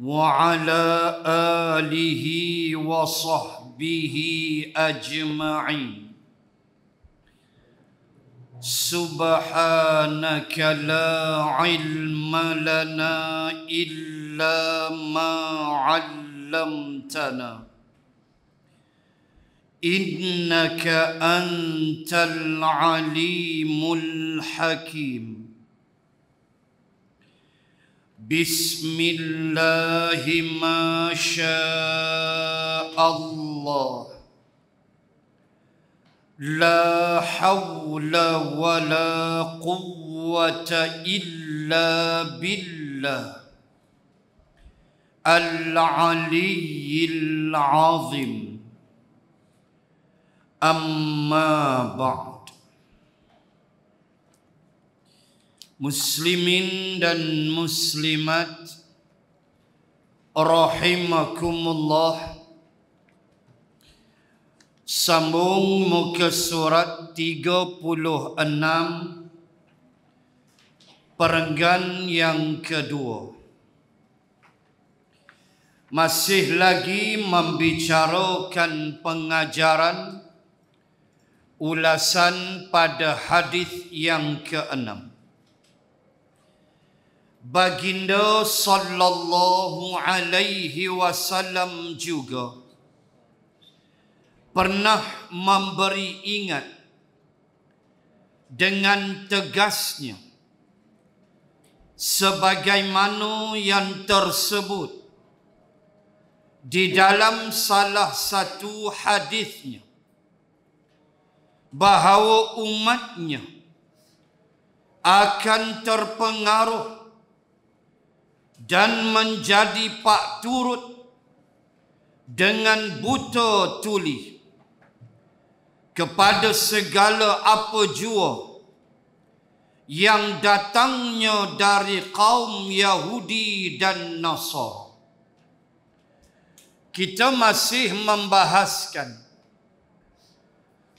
وعلى آله وصحبه أجمعين سبحانك لا علم لنا إلا ما علمتنا إنك أنت العليم الحكيم بسم الله ما شاء الله لا حول ولا قوة إلا بالله العلي العظيم أما بعد muslimin dan muslimat rahimakumullah sambung muka surat 36 perenggan yang kedua masih lagi membicarakan pengajaran ulasan pada hadis yang keenam baginda sallallahu alaihi wasallam juga pernah memberi ingat dengan tegasnya sebagaimana yang tersebut di dalam salah satu hadisnya bahawa umatnya akan terpengaruh dan menjadi pak turut dengan buta tuli kepada segala apa jua yang datangnya dari kaum Yahudi dan Nasar. Kita masih membahaskan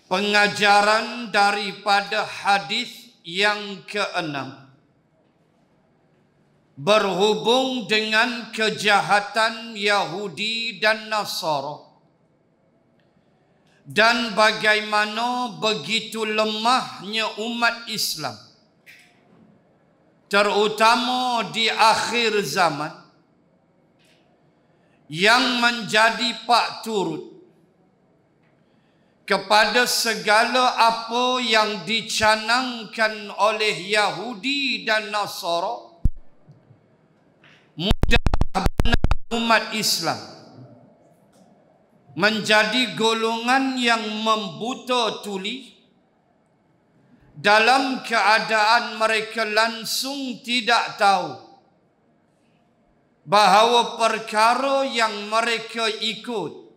pengajaran daripada hadis yang keenam. 6 berhubung dengan kejahatan Yahudi dan Nasara dan bagaimana begitu lemahnya umat Islam terutama di akhir zaman yang menjadi pak turut kepada segala apa yang dicanangkan oleh Yahudi dan Nasara mudah umat Islam menjadi golongan yang membuta tuli dalam keadaan mereka langsung tidak tahu bahawa perkara yang mereka ikut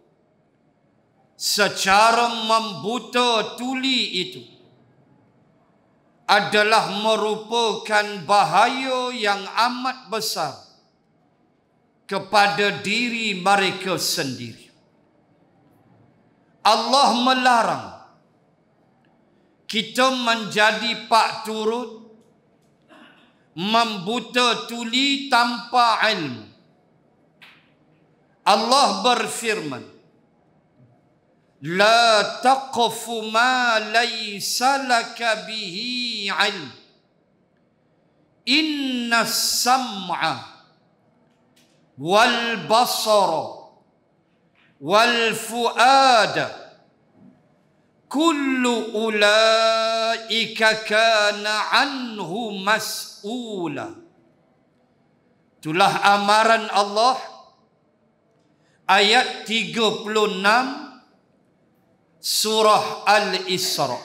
secara membuta tuli itu adalah merupakan bahaya yang amat besar kepada diri mereka sendiri. Allah melarang kita menjadi pak turut membuta tuli tanpa ilmu. Allah berfirman, لا تقف ما ليس لك به علم إن السمع والبصر والفؤاد كل اولئك كان عنه مسؤولا Itulah amaran Allah ayat 36 surah Al-Isra.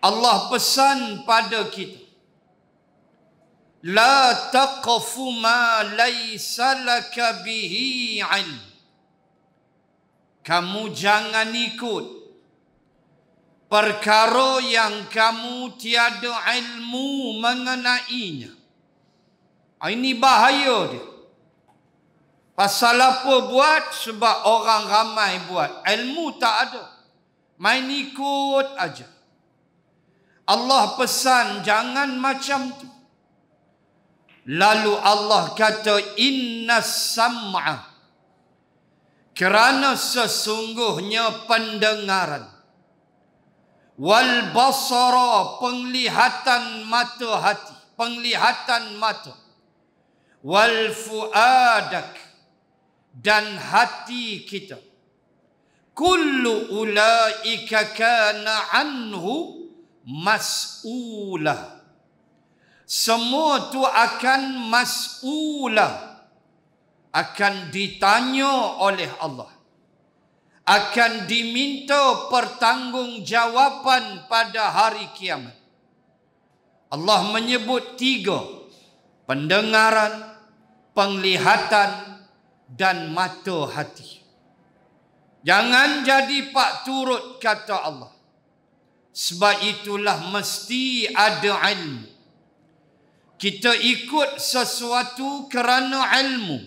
Allah pesan pada kita La تقف ما ليس لك به علم kamu jangan ikut perkara yang kamu tiada ilmu mengenainya ah, ini bahaya dia pasal apa buat sebab orang ramai buat ilmu tak ada main ikut aja Allah pesan jangan macam tu Lalu Allah kata inna sam'a kerana sesungguhnya pendengaran wal basara penglihatan mata hati penglihatan mata wal fuadak dan hati kita kullu ulaika kana anhu mas'ulah semua tu akan mas'ulah akan ditanya oleh Allah akan diminta pertanggungjawapan pada hari kiamat Allah menyebut tiga pendengaran penglihatan dan mata hati jangan jadi pak turut kata Allah sebab itulah mesti ada ilmu kita ikut sesuatu kerana ilmu.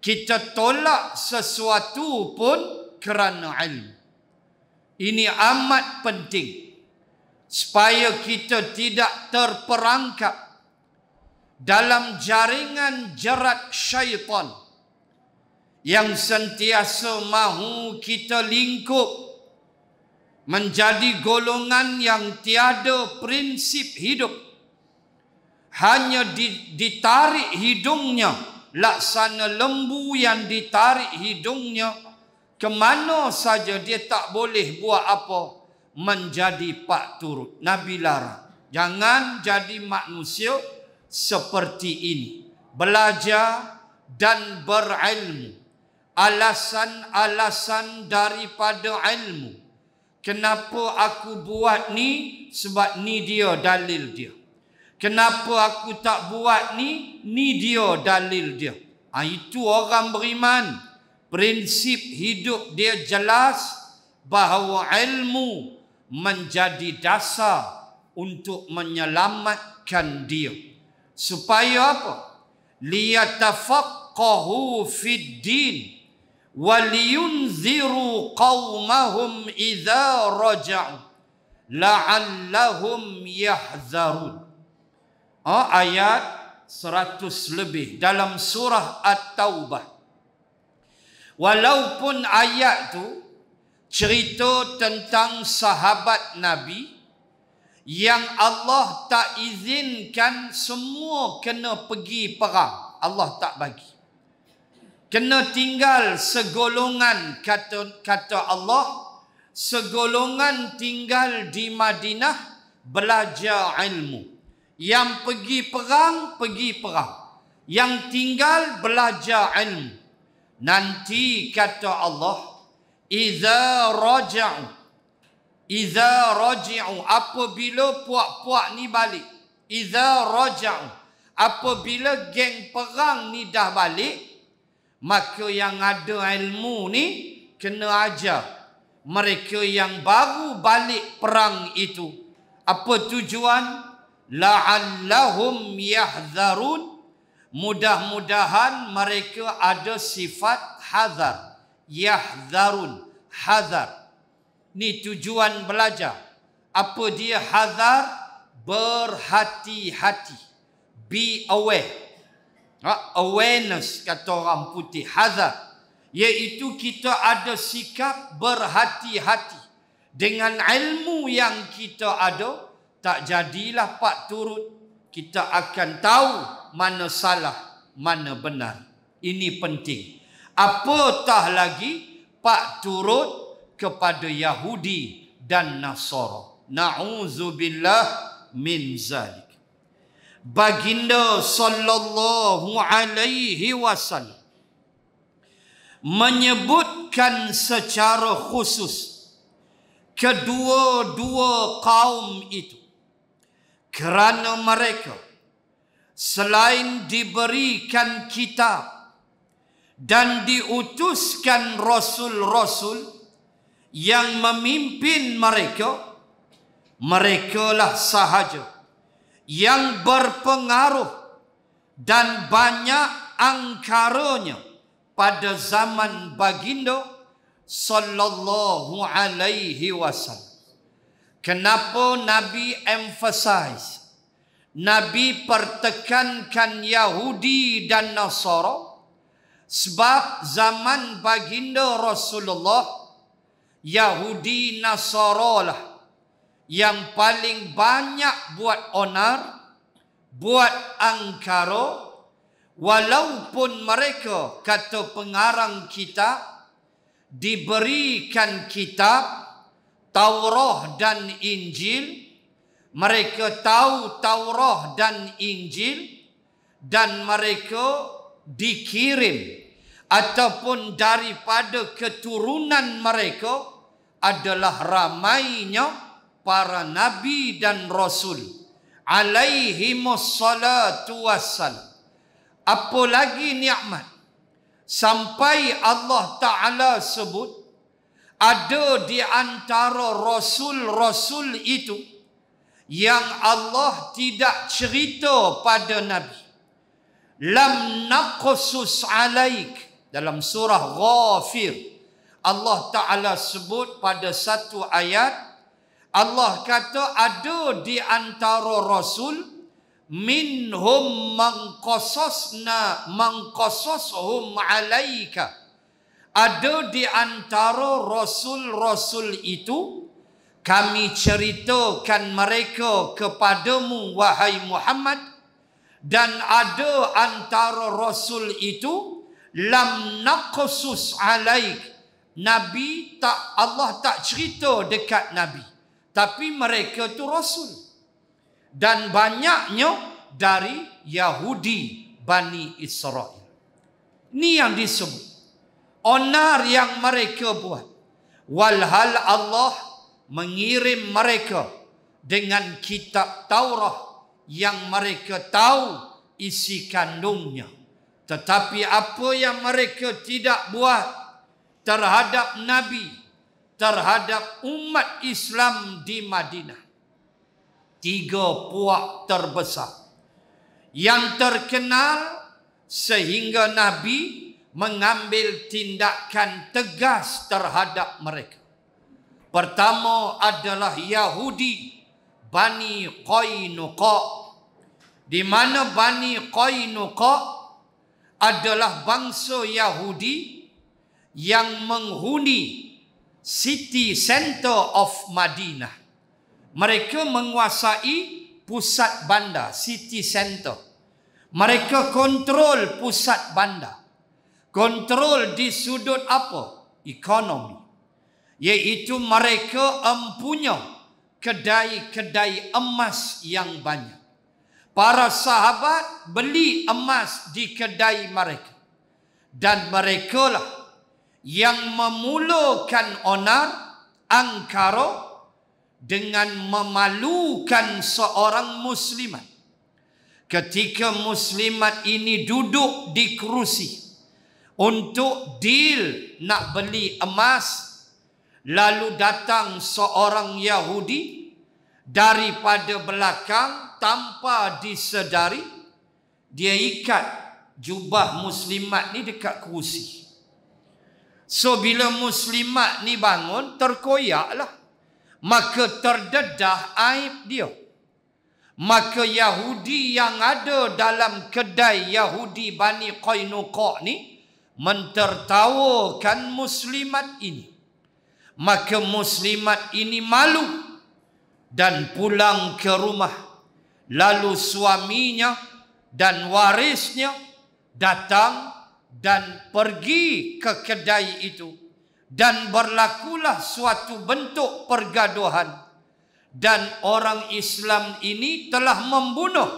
Kita tolak sesuatu pun kerana ilmu. Ini amat penting. Supaya kita tidak terperangkap dalam jaringan jerat syaitan yang sentiasa mahu kita lingkup menjadi golongan yang tiada prinsip hidup hanya ditarik hidungnya laksana lembu yang ditarik hidungnya ke mana saja dia tak boleh buat apa menjadi pak turut nabi larang jangan jadi manusia seperti ini belajar dan berilmu alasan-alasan daripada ilmu kenapa aku buat ni sebab ni dia dalil dia Kenapa aku tak buat ni? Ni dia dalil dia. Ha, itu orang beriman. Prinsip hidup dia jelas bahawa ilmu menjadi dasar untuk menyelamatkan dia. Supaya apa? Liyatafaqqahu fid din wa liyunziru qawmahum idha raja'u la'allahum yahzarun. Oh ayat 100 lebih dalam surah At-Taubah. Walaupun ayat tu cerita tentang sahabat Nabi yang Allah tak izinkan semua kena pergi perang. Allah tak bagi. Kena tinggal segolongan kata kata Allah segolongan tinggal di Madinah belajar ilmu. Yang pergi perang, pergi perang. Yang tinggal, belajar ilmu. Nanti kata Allah, Iza raja'u. Iza raja'u. Apabila puak-puak ni balik. Iza raja'u. Apabila geng perang ni dah balik, maka yang ada ilmu ni, kena ajar. Mereka yang baru balik perang itu. Apa tujuan? la'allahum yahzarun mudah-mudahan mereka ada sifat hazar yahzarun hazar ni tujuan belajar apa dia hazar berhati-hati be aware ha, awareness kata orang putih hazar iaitu kita ada sikap berhati-hati dengan ilmu yang kita ada tak jadilah pak turut kita akan tahu mana salah mana benar ini penting apatah lagi pak turut kepada yahudi dan nasara nauzubillah min zalik baginda sallallahu alaihi wasallam menyebutkan secara khusus kedua-dua kaum itu kerana mereka selain diberikan kitab dan diutuskan rasul-rasul yang memimpin mereka mereka lah sahaja yang berpengaruh dan banyak angkaranya pada zaman baginda sallallahu alaihi wasallam Kenapa Nabi emphasize? Nabi pertekankan Yahudi dan Nasara sebab zaman baginda Rasulullah Yahudi Nasara lah yang paling banyak buat onar, buat angkara walaupun mereka kata pengarang kita diberikan kitab Taurah dan Injil mereka tahu Taurah dan Injil dan mereka dikirim ataupun daripada keturunan mereka adalah ramainya para nabi dan rasul alaihi wassalatu wassalam apa lagi nikmat sampai Allah taala sebut ada di antara rasul-rasul itu yang Allah tidak cerita pada nabi lam naqsus alaik dalam surah ghafir Allah taala sebut pada satu ayat Allah kata ada di antara rasul minhum mangqasasna mangqasashum alaika ada di antara rasul-rasul itu kami ceritakan mereka kepadamu wahai Muhammad dan ada antara rasul itu lam naqsus alaik nabi tak Allah tak cerita dekat nabi tapi mereka tu rasul dan banyaknya dari Yahudi Bani Israel ni yang disebut onar yang mereka buat. Walhal Allah mengirim mereka dengan kitab Taurah yang mereka tahu isi kandungnya. Tetapi apa yang mereka tidak buat terhadap Nabi, terhadap umat Islam di Madinah. Tiga puak terbesar. Yang terkenal sehingga Nabi mengambil tindakan tegas terhadap mereka. Pertama adalah Yahudi Bani Qainuqa di mana Bani Qainuqa adalah bangsa Yahudi yang menghuni city center of Madinah. Mereka menguasai pusat bandar, city center. Mereka kontrol pusat bandar kontrol di sudut apa? Ekonomi. Iaitu mereka empunya kedai-kedai emas yang banyak. Para sahabat beli emas di kedai mereka. Dan mereka lah yang memulakan onar angkara dengan memalukan seorang muslimat. Ketika muslimat ini duduk di kerusi untuk deal nak beli emas lalu datang seorang Yahudi daripada belakang tanpa disedari dia ikat jubah muslimat ni dekat kerusi so bila muslimat ni bangun terkoyak lah, maka terdedah aib dia maka Yahudi yang ada dalam kedai Yahudi Bani Qainuqa ni mentertawakan muslimat ini maka muslimat ini malu dan pulang ke rumah lalu suaminya dan warisnya datang dan pergi ke kedai itu dan berlakulah suatu bentuk pergaduhan dan orang Islam ini telah membunuh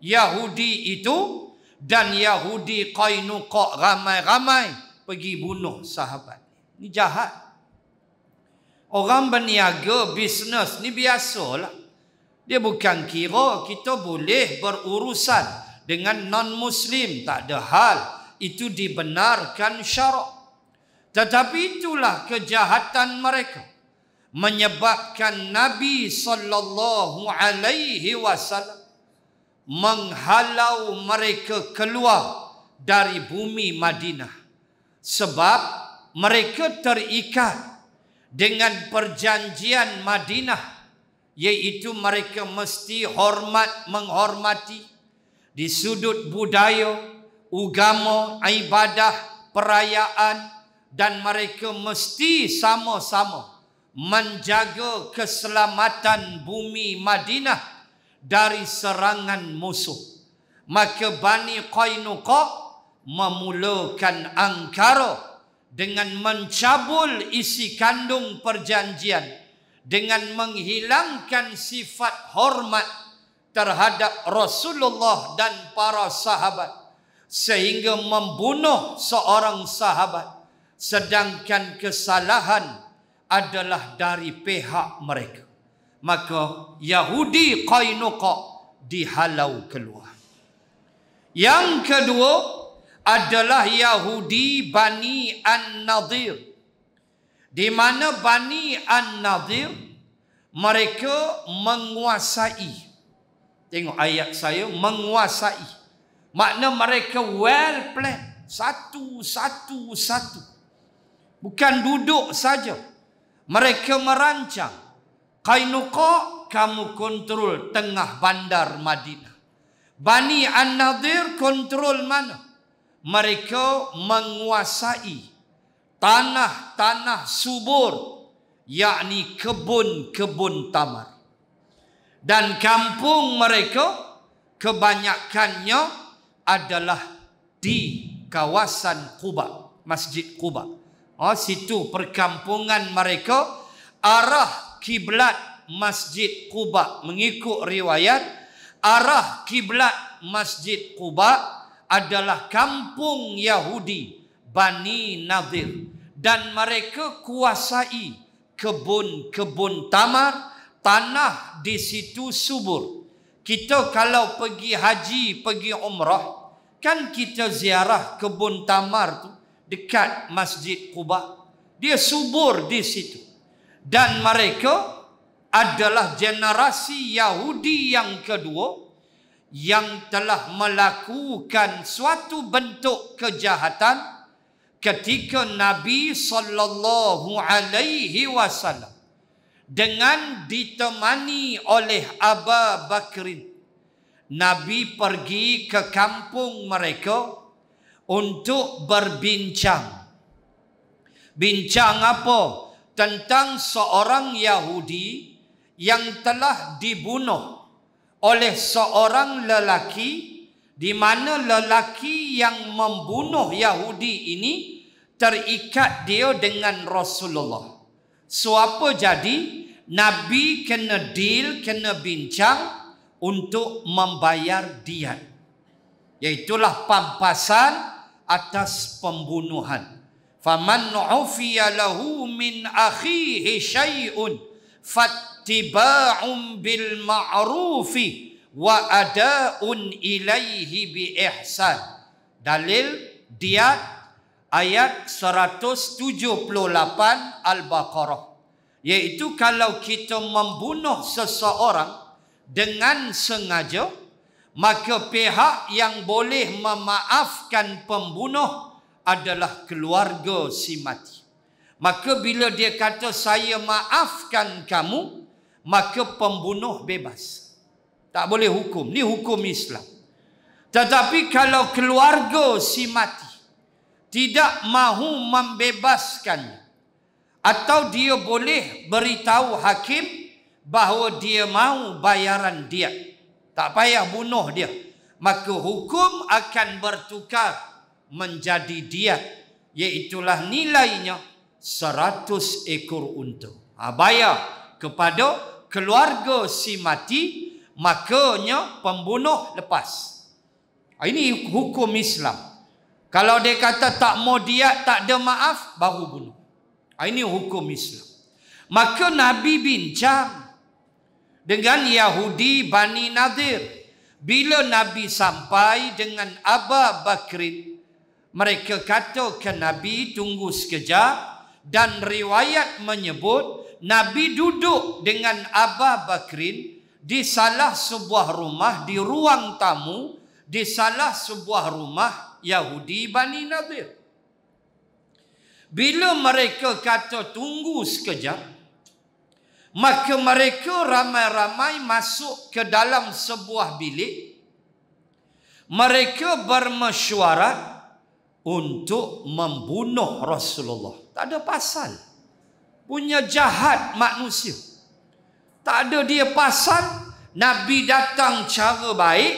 Yahudi itu dan Yahudi Qainuqa ramai-ramai pergi bunuh sahabat. Ini jahat. Orang berniaga bisnes ni biasa lah. Dia bukan kira kita boleh berurusan dengan non-muslim. Tak ada hal. Itu dibenarkan syarak. Tetapi itulah kejahatan mereka. Menyebabkan Nabi saw alaihi wasallam menghalau mereka keluar dari bumi Madinah sebab mereka terikat dengan perjanjian Madinah yaitu mereka mesti hormat menghormati di sudut budaya, agama, ibadah, perayaan dan mereka mesti sama-sama menjaga keselamatan bumi Madinah dari serangan musuh. Maka Bani Qainuqa memulakan angkara dengan mencabul isi kandung perjanjian dengan menghilangkan sifat hormat terhadap Rasulullah dan para sahabat sehingga membunuh seorang sahabat sedangkan kesalahan adalah dari pihak mereka maka Yahudi Qainuqa dihalau keluar. Yang kedua adalah Yahudi Bani An-Nadir. Di mana Bani An-Nadir mereka menguasai. Tengok ayat saya menguasai. Makna mereka well planned satu satu satu. Bukan duduk saja. Mereka merancang Qainuqa kamu kontrol tengah bandar Madinah. Bani An-Nadir kontrol mana? Mereka menguasai tanah-tanah subur yakni kebun-kebun tamar. Dan kampung mereka kebanyakannya adalah di kawasan Quba, Masjid Quba. Oh, situ perkampungan mereka arah kiblat Masjid Quba mengikut riwayat arah kiblat Masjid Quba adalah kampung Yahudi Bani Nadir dan mereka kuasai kebun-kebun tamar tanah di situ subur kita kalau pergi haji pergi umrah kan kita ziarah kebun tamar tu dekat Masjid Quba dia subur di situ dan mereka adalah generasi Yahudi yang kedua yang telah melakukan suatu bentuk kejahatan ketika Nabi sallallahu alaihi wasallam dengan ditemani oleh Aba Bakrin Nabi pergi ke kampung mereka untuk berbincang. Bincang apa? tentang seorang Yahudi yang telah dibunuh oleh seorang lelaki di mana lelaki yang membunuh Yahudi ini terikat dia dengan Rasulullah. So apa jadi? Nabi kena deal, kena bincang untuk membayar diat. Iaitulah pampasan atas pembunuhan faman ufiya lahu min akhihi shay'un fattiba'un bil ma'rufi wa ada'un ilaihi bi ihsan dalil dia ayat 178 al-baqarah yaitu kalau kita membunuh seseorang dengan sengaja maka pihak yang boleh memaafkan pembunuh adalah keluarga si mati. Maka bila dia kata saya maafkan kamu, maka pembunuh bebas. Tak boleh hukum. Ini hukum Islam. Tetapi kalau keluarga si mati tidak mahu membebaskan atau dia boleh beritahu hakim bahawa dia mahu bayaran dia. Tak payah bunuh dia. Maka hukum akan bertukar menjadi dia yaitulah nilainya seratus ekor unta ha, Abaya kepada keluarga si mati makanya pembunuh lepas ha, ini hukum Islam kalau dia kata tak mau dia tak ada maaf baru bunuh ha, ini hukum Islam maka Nabi bincang dengan Yahudi Bani Nadir bila Nabi sampai dengan Aba Bakrin mereka kata ke Nabi tunggu sekejap dan riwayat menyebut Nabi duduk dengan Aba Bakrin di salah sebuah rumah di ruang tamu di salah sebuah rumah Yahudi Bani Nadir. Bila mereka kata tunggu sekejap maka mereka ramai-ramai masuk ke dalam sebuah bilik mereka bermesyuarat untuk membunuh Rasulullah. Tak ada pasal. Punya jahat manusia. Tak ada dia pasal. Nabi datang cara baik.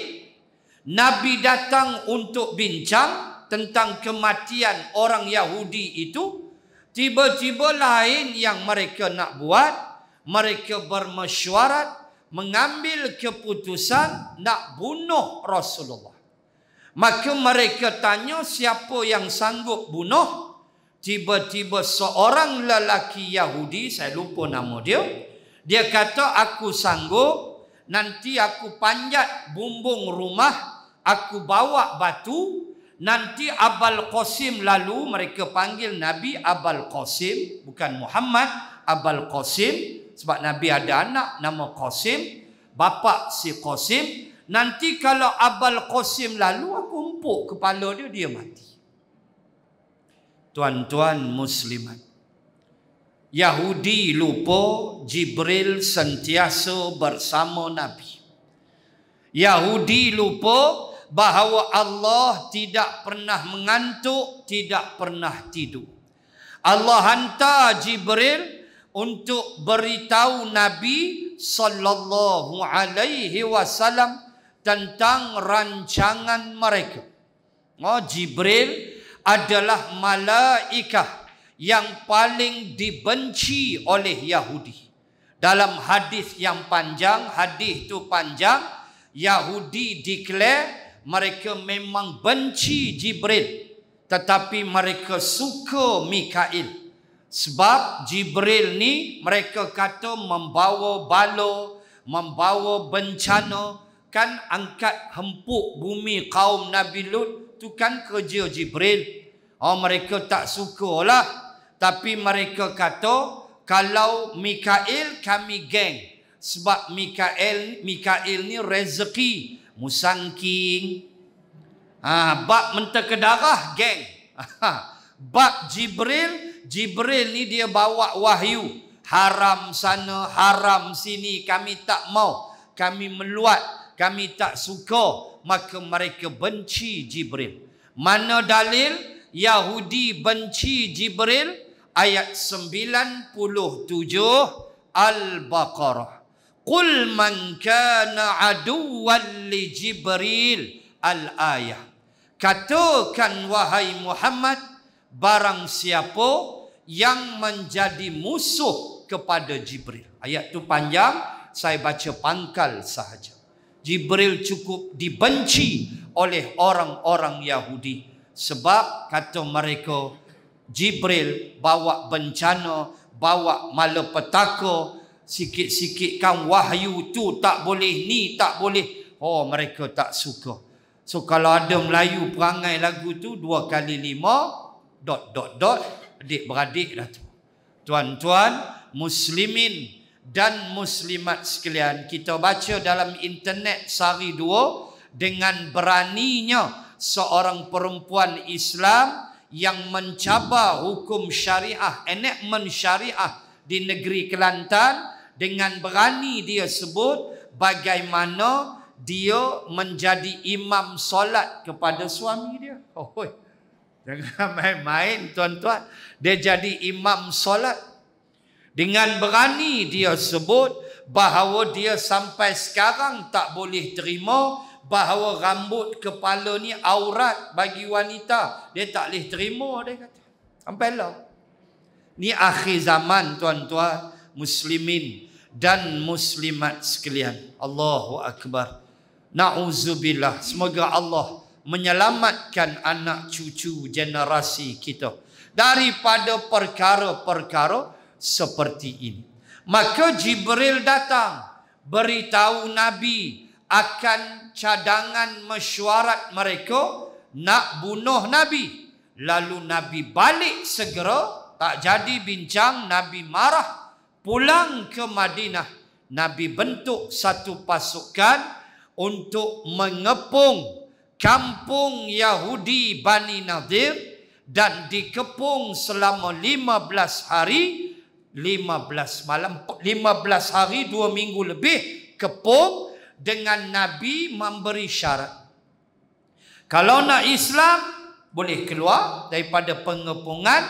Nabi datang untuk bincang tentang kematian orang Yahudi itu. Tiba-tiba lain yang mereka nak buat. Mereka bermesyuarat mengambil keputusan nak bunuh Rasulullah. Maka mereka tanya siapa yang sanggup bunuh Tiba-tiba seorang lelaki Yahudi Saya lupa nama dia Dia kata aku sanggup Nanti aku panjat bumbung rumah Aku bawa batu Nanti Abal Qasim lalu Mereka panggil Nabi Abal Qasim Bukan Muhammad Abal Qasim Sebab Nabi ada anak nama Qasim Bapa si Qasim Qasim Nanti kalau Abal Qasim lalu aku empuk kepala dia dia mati. Tuan-tuan muslimat. Yahudi lupa Jibril sentiasa bersama Nabi. Yahudi lupa bahawa Allah tidak pernah mengantuk, tidak pernah tidur. Allah hantar Jibril untuk beritahu Nabi sallallahu alaihi wasallam tentang rancangan mereka. Oh, Jibril adalah malaikah yang paling dibenci oleh Yahudi. Dalam hadis yang panjang, hadis itu panjang, Yahudi declare mereka memang benci Jibril. Tetapi mereka suka Mikail. Sebab Jibril ni mereka kata membawa bala, membawa bencana, kan angkat hempuk bumi kaum Nabi Lut tu kan kerja Jibril. Oh mereka tak sukalah. Tapi mereka kata kalau Mikail kami geng. Sebab Mikael Mikail ni rezeki musangking. Ha, bab mentah darah geng. Ha, bab Jibril, Jibril ni dia bawa wahyu. Haram sana, haram sini kami tak mau. Kami meluat kami tak suka maka mereka benci Jibril mana dalil Yahudi benci Jibril ayat 97 Al-Baqarah Qul man kana aduwan li Jibril Al-Ayah Katakan wahai Muhammad Barang siapa yang menjadi musuh kepada Jibril Ayat tu panjang Saya baca pangkal sahaja Jibril cukup dibenci oleh orang-orang Yahudi sebab kata mereka Jibril bawa bencana, bawa malapetaka, sikit-sikit kan wahyu tu tak boleh ni, tak boleh. Oh, mereka tak suka. So kalau ada Melayu perangai lagu tu dua kali lima dot dot dot adik beradik lah tu. Tuan-tuan, muslimin dan muslimat sekalian kita baca dalam internet sehari dua dengan beraninya seorang perempuan Islam yang mencabar hukum syariah enactment syariah di negeri Kelantan dengan berani dia sebut bagaimana dia menjadi imam solat kepada suami dia. Oh, jangan main-main tuan-tuan. Dia jadi imam solat dengan berani dia sebut bahawa dia sampai sekarang tak boleh terima bahawa rambut kepala ni aurat bagi wanita. Dia tak boleh terima dia kata. Sampai lah. Ni akhir zaman tuan-tuan muslimin dan muslimat sekalian. Allahu Akbar. Na'uzubillah. Semoga Allah menyelamatkan anak cucu generasi kita. Daripada perkara-perkara. perkara perkara seperti ini. Maka Jibril datang beritahu Nabi akan cadangan mesyuarat mereka nak bunuh Nabi. Lalu Nabi balik segera, tak jadi bincang, Nabi marah. Pulang ke Madinah, Nabi bentuk satu pasukan untuk mengepung kampung Yahudi Bani Nadir dan dikepung selama 15 hari. 15 malam 15 hari 2 minggu lebih kepung dengan nabi memberi syarat kalau nak Islam boleh keluar daripada pengepungan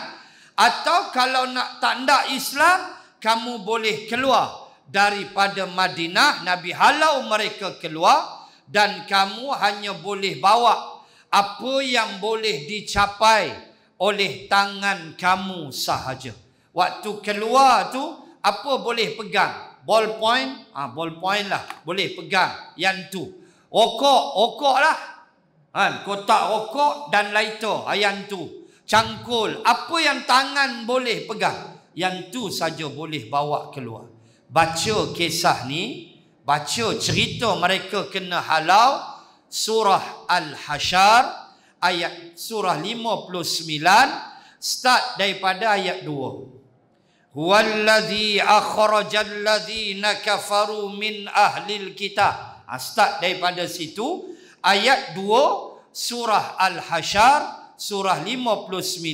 atau kalau nak tak nak Islam kamu boleh keluar daripada Madinah nabi halau mereka keluar dan kamu hanya boleh bawa apa yang boleh dicapai oleh tangan kamu sahaja waktu keluar tu apa boleh pegang ball point ah ha, ball point lah boleh pegang yang tu rokok rokok lah ha, kotak rokok dan lighter ha, yang tu cangkul apa yang tangan boleh pegang yang tu saja boleh bawa keluar baca kisah ni baca cerita mereka kena halau surah al-hasyar ayat surah 59 start daripada ayat 2 هو الذي أخرج الذين كفروا من أهل الكتاب Start daripada situ Ayat 2 Surah al hasyar Surah 59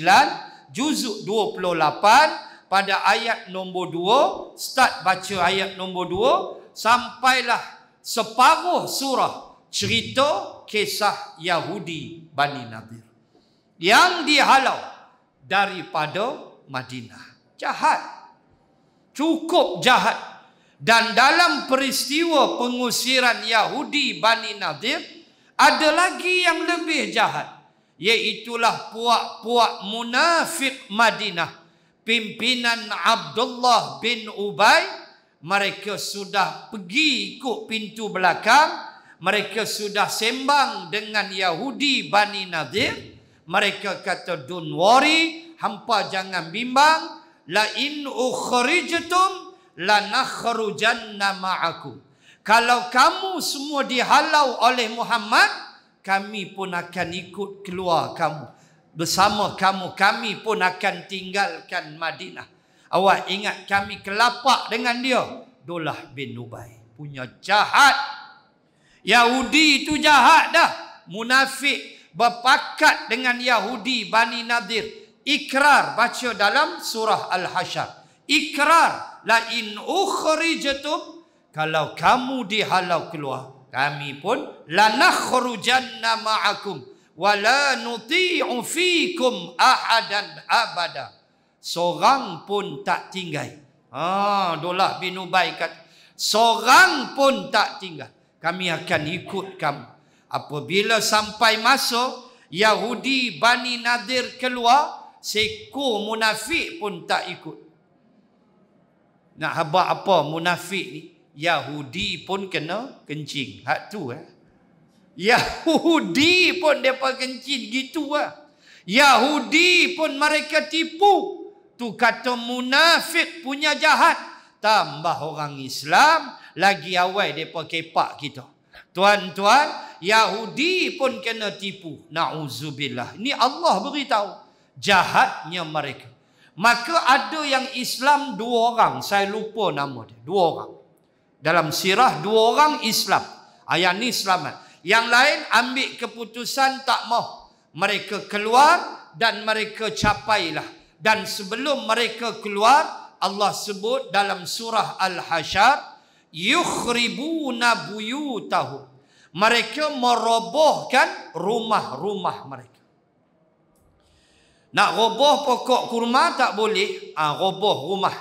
Juzuk 28 Pada ayat nombor 2 Start baca ayat nombor 2 Sampailah separuh surah Cerita kisah Yahudi Bani Nadir Yang dihalau Daripada Madinah jahat. Cukup jahat. Dan dalam peristiwa pengusiran Yahudi Bani Nadir, ada lagi yang lebih jahat. Iaitulah puak-puak munafik Madinah. Pimpinan Abdullah bin Ubay. Mereka sudah pergi ikut pintu belakang. Mereka sudah sembang dengan Yahudi Bani Nadir. Mereka kata, don't worry. Hampa jangan bimbang la in ukhrijtum la nakhrujanna ma'akum. Kalau kamu semua dihalau oleh Muhammad, kami pun akan ikut keluar kamu. Bersama kamu, kami pun akan tinggalkan Madinah. Awak ingat kami kelapak dengan dia? Dolah bin Ubay. Punya jahat. Yahudi itu jahat dah. Munafik berpakat dengan Yahudi Bani Nadir. Ikrar baca dalam surah Al-Hashar. Ikrar la in ukhrijtu kalau kamu dihalau keluar kami pun la nakhrujanna ma'akum wa la nuti'u fikum ahadan abada. Seorang pun tak tinggal. Ha, Dolah bin Ubay kata seorang pun tak tinggal. Kami akan ikut kamu. Apabila sampai masuk Yahudi Bani Nadir keluar, Seko munafik pun tak ikut. Nak habaq apa munafik ni? Yahudi pun kena kencing. Hak tu eh. Yahudi pun depa kencing gitu ah. Yahudi pun mereka tipu. Tu kata munafik punya jahat. Tambah orang Islam lagi awal depa kepak kita. Tuan-tuan, Yahudi pun kena tipu. Nauzubillah. Ni Allah beritahu jahatnya mereka. Maka ada yang Islam dua orang. Saya lupa nama dia. Dua orang. Dalam sirah dua orang Islam. Ayat ni selamat. Yang lain ambil keputusan tak mau. Mereka keluar dan mereka capailah. Dan sebelum mereka keluar. Allah sebut dalam surah Al-Hashar. Yukhribuna buyutahu. Mereka merobohkan rumah-rumah mereka. Nak roboh pokok kurma tak boleh. Ha, roboh rumah.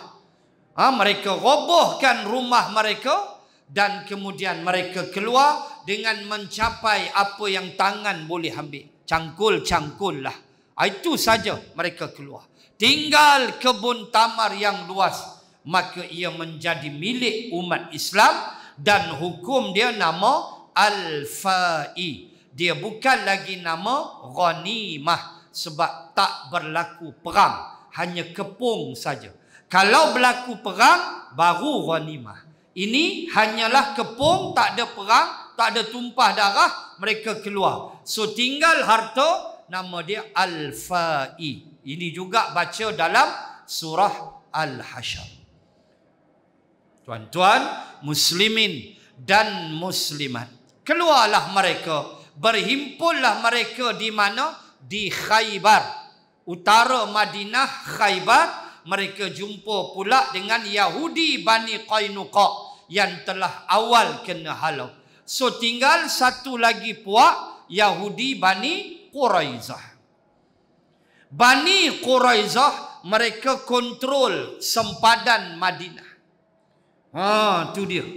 Ha, mereka robohkan rumah mereka. Dan kemudian mereka keluar dengan mencapai apa yang tangan boleh ambil. Cangkul-cangkul lah. Ah, itu saja mereka keluar. Tinggal kebun tamar yang luas. Maka ia menjadi milik umat Islam. Dan hukum dia nama Al-Fa'i. Dia bukan lagi nama Ghanimah sebab tak berlaku perang hanya kepung saja kalau berlaku perang baru ghanimah ini hanyalah kepung tak ada perang tak ada tumpah darah mereka keluar so tinggal harta nama dia al-fa'i ini juga baca dalam surah al-hasyr tuan-tuan muslimin dan muslimat keluarlah mereka berhimpullah mereka di mana di Khaybar. Utara Madinah Khaybar mereka jumpa pula dengan Yahudi Bani Qainuqa yang telah awal kena halau. So tinggal satu lagi puak Yahudi Bani Quraizah. Bani Quraizah mereka kontrol sempadan Madinah. Ha tu dia.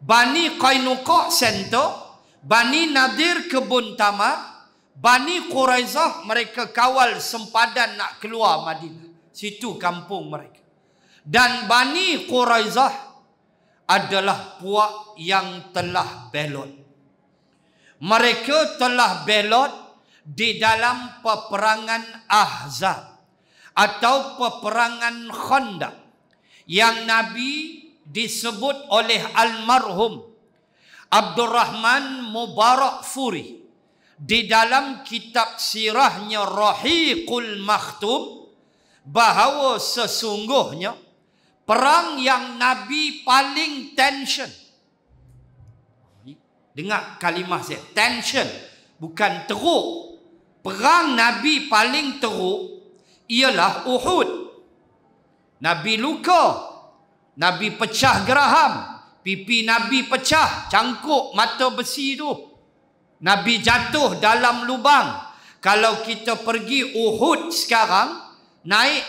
Bani Qainuqa sentuh. Bani Nadir kebun tamar, Bani Quraizah mereka kawal sempadan nak keluar Madinah. Situ kampung mereka. Dan Bani Quraizah adalah puak yang telah belot. Mereka telah belot di dalam peperangan Ahzab atau peperangan Khanda, yang Nabi disebut oleh almarhum Abdul Rahman Mubarak Furi di dalam kitab sirahnya Rahiqul Maktub bahawa sesungguhnya perang yang Nabi paling tension. Dengar kalimah saya. Tension. Bukan teruk. Perang Nabi paling teruk ialah Uhud. Nabi luka. Nabi pecah geraham. Pipi Nabi pecah. Cangkuk mata besi tu. Nabi jatuh dalam lubang. Kalau kita pergi Uhud sekarang, naik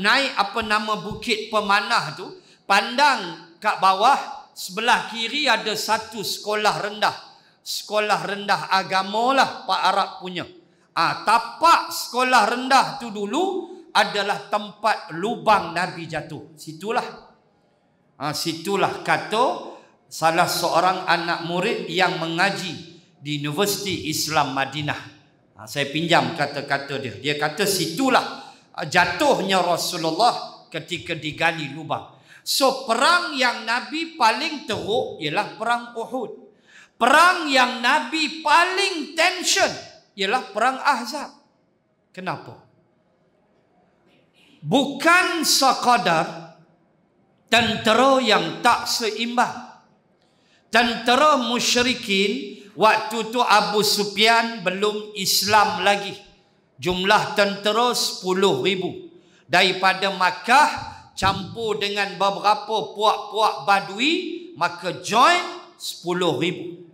naik apa nama bukit pemanah tu, pandang kat bawah sebelah kiri ada satu sekolah rendah. Sekolah rendah agama lah Pak Arab punya. Ah, ha, tapak sekolah rendah tu dulu adalah tempat lubang Nabi jatuh. Situlah. Ah, ha, situlah kata salah seorang anak murid yang mengaji di Universiti Islam Madinah. Ha, saya pinjam kata-kata dia. Dia kata situlah ha, jatuhnya Rasulullah ketika digali lubang. So perang yang Nabi paling teruk ialah perang Uhud. Perang yang Nabi paling tension ialah perang Ahzab. Kenapa? Bukan sekadar tentera yang tak seimbang. Tentera musyrikin Waktu tu Abu Sufyan belum Islam lagi. Jumlah tentera 10 ribu. Daripada Makkah campur dengan beberapa puak-puak badui. Maka join 10 ribu.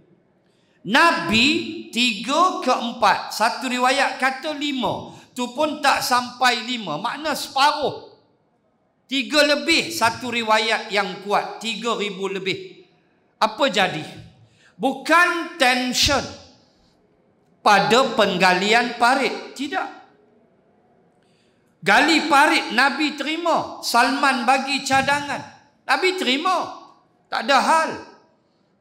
Nabi 3 ke 4. Satu riwayat kata 5. Itu pun tak sampai 5. Makna separuh. Tiga lebih satu riwayat yang kuat. tiga ribu lebih. Apa jadi? bukan tension pada penggalian parit tidak gali parit nabi terima salman bagi cadangan nabi terima tak ada hal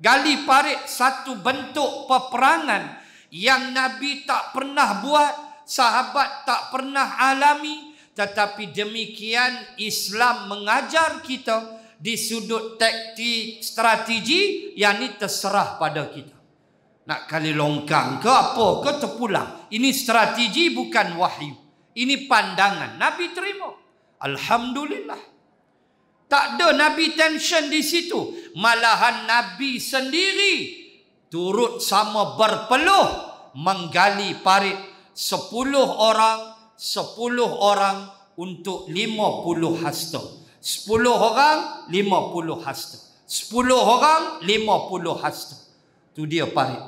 gali parit satu bentuk peperangan yang nabi tak pernah buat sahabat tak pernah alami tetapi demikian islam mengajar kita di sudut taktik strategi yang ni terserah pada kita. Nak kali longkang ke apa ke terpulang. Ini strategi bukan wahyu. Ini pandangan. Nabi terima. Alhamdulillah. Tak ada Nabi tension di situ. Malahan Nabi sendiri turut sama berpeluh menggali parit sepuluh orang sepuluh orang untuk lima puluh hasta. Sepuluh orang, lima puluh hasta. Sepuluh orang, lima puluh hasta. Itu dia parit.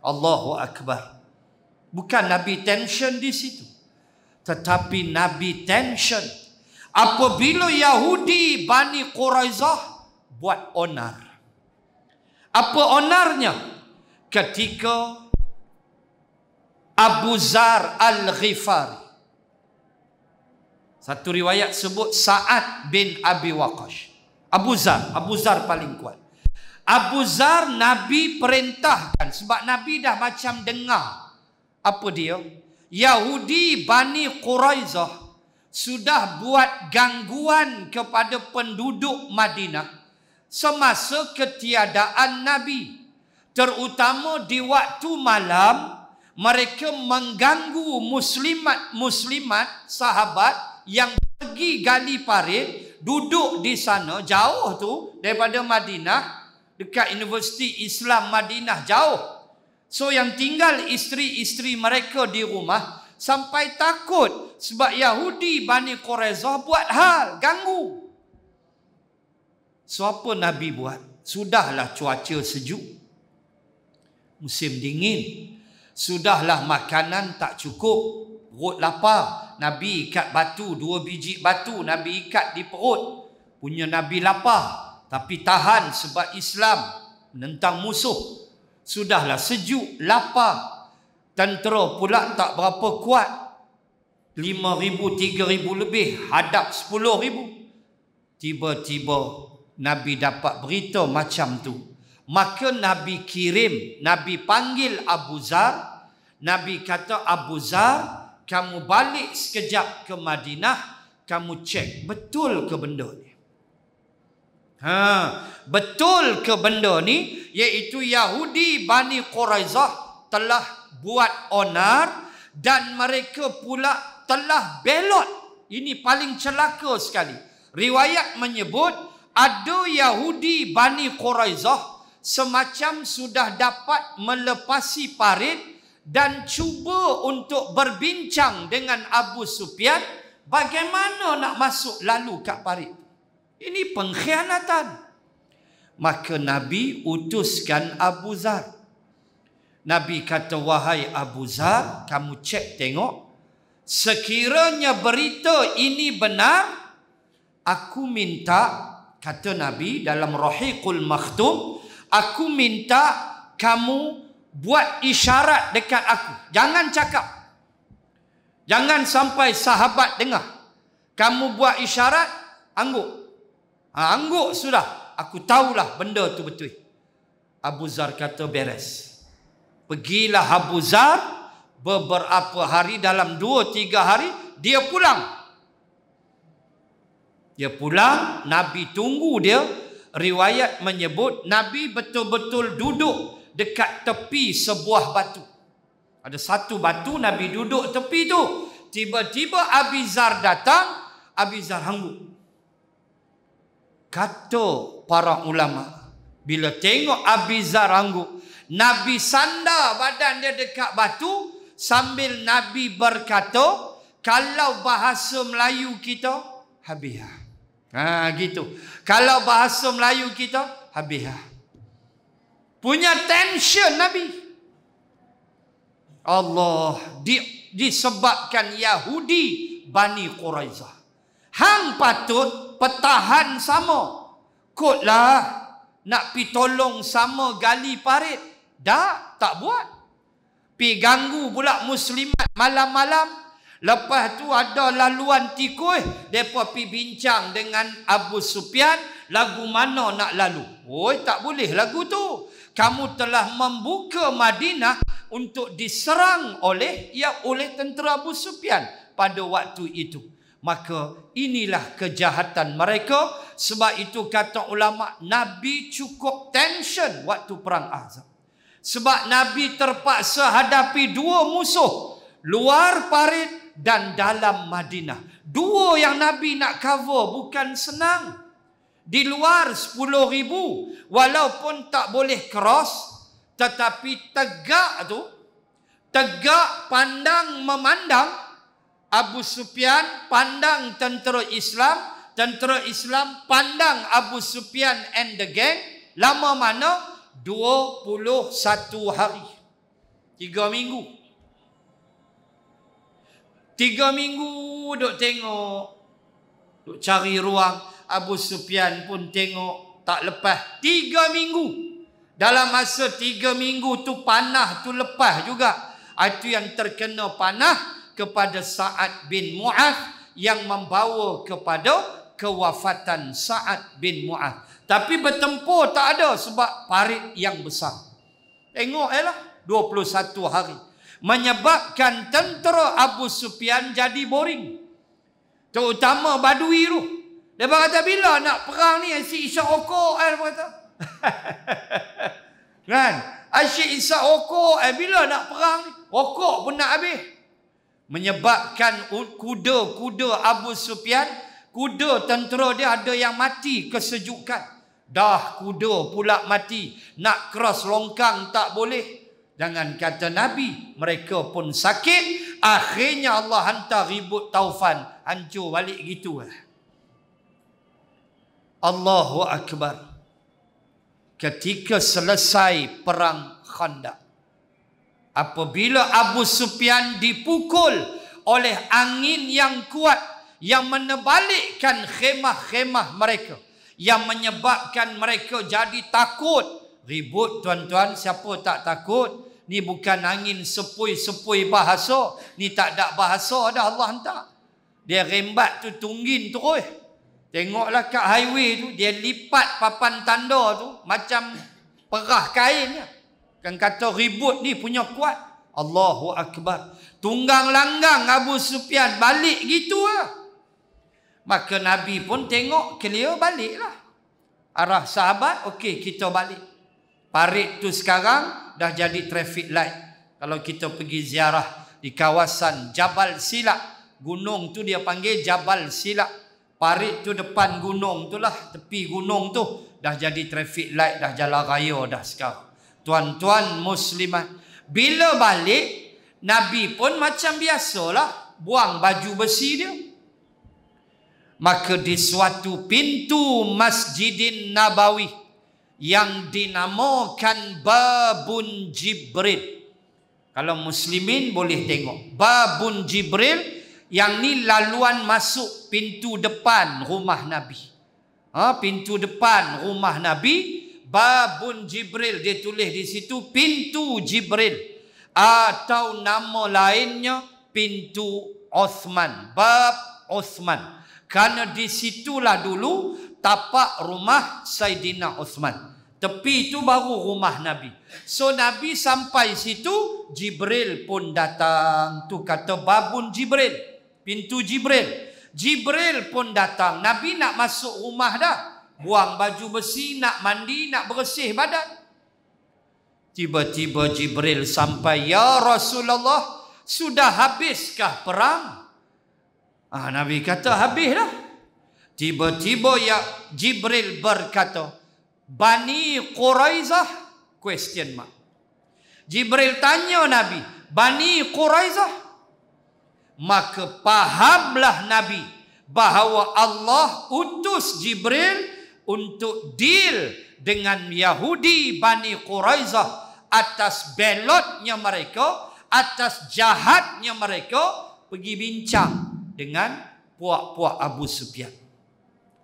Allahu Akbar. Bukan Nabi tension di situ. Tetapi Nabi tension. Apabila Yahudi Bani Quraizah buat onar. Apa onarnya? Ketika Abu Zar Al-Ghifari. Satu riwayat sebut Sa'ad bin Abi Waqash. Abu Zar, Abu Zar paling kuat. Abu Zar Nabi perintahkan sebab Nabi dah macam dengar apa dia? Yahudi Bani Quraizah sudah buat gangguan kepada penduduk Madinah semasa ketiadaan Nabi. Terutama di waktu malam mereka mengganggu muslimat-muslimat sahabat yang pergi gali parit duduk di sana jauh tu daripada Madinah dekat Universiti Islam Madinah jauh so yang tinggal isteri-isteri mereka di rumah sampai takut sebab Yahudi Bani Qurayzah buat hal ganggu so apa Nabi buat sudahlah cuaca sejuk musim dingin sudahlah makanan tak cukup perut lapar Nabi ikat batu, dua biji batu Nabi ikat di perut. Punya Nabi lapar. Tapi tahan sebab Islam menentang musuh. Sudahlah sejuk, lapar. Tentera pula tak berapa kuat. ribu 5,000, ribu lebih. Hadap ribu Tiba-tiba Nabi dapat berita macam tu. Maka Nabi kirim, Nabi panggil Abu Zar. Nabi kata Abu Zar, kamu balik sekejap ke Madinah, kamu cek betul ke benda ni. Ha, betul ke benda ni iaitu Yahudi Bani Quraizah telah buat onar dan mereka pula telah belot. Ini paling celaka sekali. Riwayat menyebut ada Yahudi Bani Quraizah semacam sudah dapat melepasi parit dan cuba untuk berbincang dengan Abu Sufyan bagaimana nak masuk lalu kat parit ini pengkhianatan maka Nabi utuskan Abu Zar Nabi kata wahai Abu Zar kamu cek tengok sekiranya berita ini benar aku minta kata Nabi dalam rahiqul maktum aku minta kamu buat isyarat dekat aku. Jangan cakap. Jangan sampai sahabat dengar. Kamu buat isyarat, angguk. Ha, angguk sudah. Aku tahulah benda tu betul. Abu Zar kata beres. Pergilah Abu Zar beberapa hari dalam dua tiga hari dia pulang. Dia pulang, Nabi tunggu dia. Riwayat menyebut Nabi betul-betul duduk dekat tepi sebuah batu. Ada satu batu Nabi duduk tepi tu. Tiba-tiba Abi Zar datang, Abi Zar hanguk. Kata para ulama bila tengok Abi Zar hanguk, Nabi sanda badan dia dekat batu sambil Nabi berkata, kalau bahasa Melayu kita habiah. Ha gitu. Kalau bahasa Melayu kita habiah punya tension Nabi. Allah di, disebabkan Yahudi Bani Quraizah. Hang patut petahan sama. Kutlah nak pi tolong sama gali parit. Dah tak buat. Pi ganggu pula muslimat malam-malam. Lepas tu ada laluan tikus. Mereka pi bincang dengan Abu Sufyan. Lagu mana nak lalu. Oi tak boleh lagu tu kamu telah membuka Madinah untuk diserang oleh ya oleh tentera Abu Sufyan pada waktu itu. Maka inilah kejahatan mereka. Sebab itu kata ulama Nabi cukup tension waktu perang Azab. Sebab Nabi terpaksa hadapi dua musuh. Luar parit dan dalam Madinah. Dua yang Nabi nak cover bukan senang di luar ribu, walaupun tak boleh cross tetapi tegak tu tegak pandang memandang Abu Sufyan pandang tentera Islam tentera Islam pandang Abu Sufyan and the gang lama mana 21 hari 3 minggu 3 minggu duk tengok duk cari ruang Abu Sufyan pun tengok tak lepas tiga minggu dalam masa tiga minggu tu panah tu lepas juga itu yang terkena panah kepada Sa'ad bin Mu'ath yang membawa kepada kewafatan Sa'ad bin Mu'ath tapi bertempur tak ada sebab parit yang besar tengok eh lah 21 hari menyebabkan tentera Abu Sufyan jadi boring terutama badui ruh dia kata bila nak perang ni si Isha Okok eh dia kata. kan? Asyik Isha Okok eh bila nak perang ni? Okok pun nak habis. Menyebabkan kuda-kuda Abu Sufyan, kuda tentera dia ada yang mati kesejukan. Dah kuda pula mati. Nak cross longkang tak boleh. Jangan kata Nabi. Mereka pun sakit. Akhirnya Allah hantar ribut taufan. Hancur balik gitu eh. Allahu Akbar ketika selesai perang Khandaq apabila Abu Sufyan dipukul oleh angin yang kuat yang menebalikkan khemah-khemah mereka yang menyebabkan mereka jadi takut ribut tuan-tuan siapa tak takut ni bukan angin sepoi-sepoi bahasa ni tak ada bahasa ada Allah hantar dia rembat tu tunggin terus eh. Tengoklah kat highway tu dia lipat papan tanda tu macam perah kain dia. Lah. Kan kata ribut ni punya kuat. Allahu akbar. Tunggang langgang Abu Sufyan balik gitu lah. Maka Nabi pun tengok clear baliklah. Arah sahabat, okey kita balik. Parit tu sekarang dah jadi traffic light. Kalau kita pergi ziarah di kawasan Jabal Silak. Gunung tu dia panggil Jabal Silak. Parit tu depan gunung tu lah. Tepi gunung tu. Dah jadi traffic light. Dah jalan raya dah sekarang. Tuan-tuan muslimat. Bila balik. Nabi pun macam biasa lah, Buang baju besi dia. Maka di suatu pintu masjidin Nabawi. Yang dinamakan Babun Jibril. Kalau muslimin boleh tengok. Babun Jibril. Jibril. Yang ni laluan masuk pintu depan rumah Nabi. Ha, pintu depan rumah Nabi. Babun Jibril. Dia tulis di situ. Pintu Jibril. Ah, atau nama lainnya. Pintu Osman. Bab Osman. Kerana di situlah dulu. Tapak rumah Saidina Osman. Tepi itu baru rumah Nabi. So Nabi sampai situ. Jibril pun datang. Tu kata Babun Jibril. Jibril pintu Jibril. Jibril pun datang. Nabi nak masuk rumah dah. Buang baju besi, nak mandi, nak bersih badan. Tiba-tiba Jibril sampai, "Ya Rasulullah, sudah habiskah perang?" Ah, Nabi kata, "Habis dah." Tiba-tiba ya Jibril berkata, "Bani Quraizah?" Question mark. Jibril tanya Nabi, "Bani Quraizah?" maka fahamlah Nabi bahawa Allah utus Jibril untuk deal dengan Yahudi Bani Quraizah atas belotnya mereka, atas jahatnya mereka pergi bincang dengan puak-puak Abu Sufyan.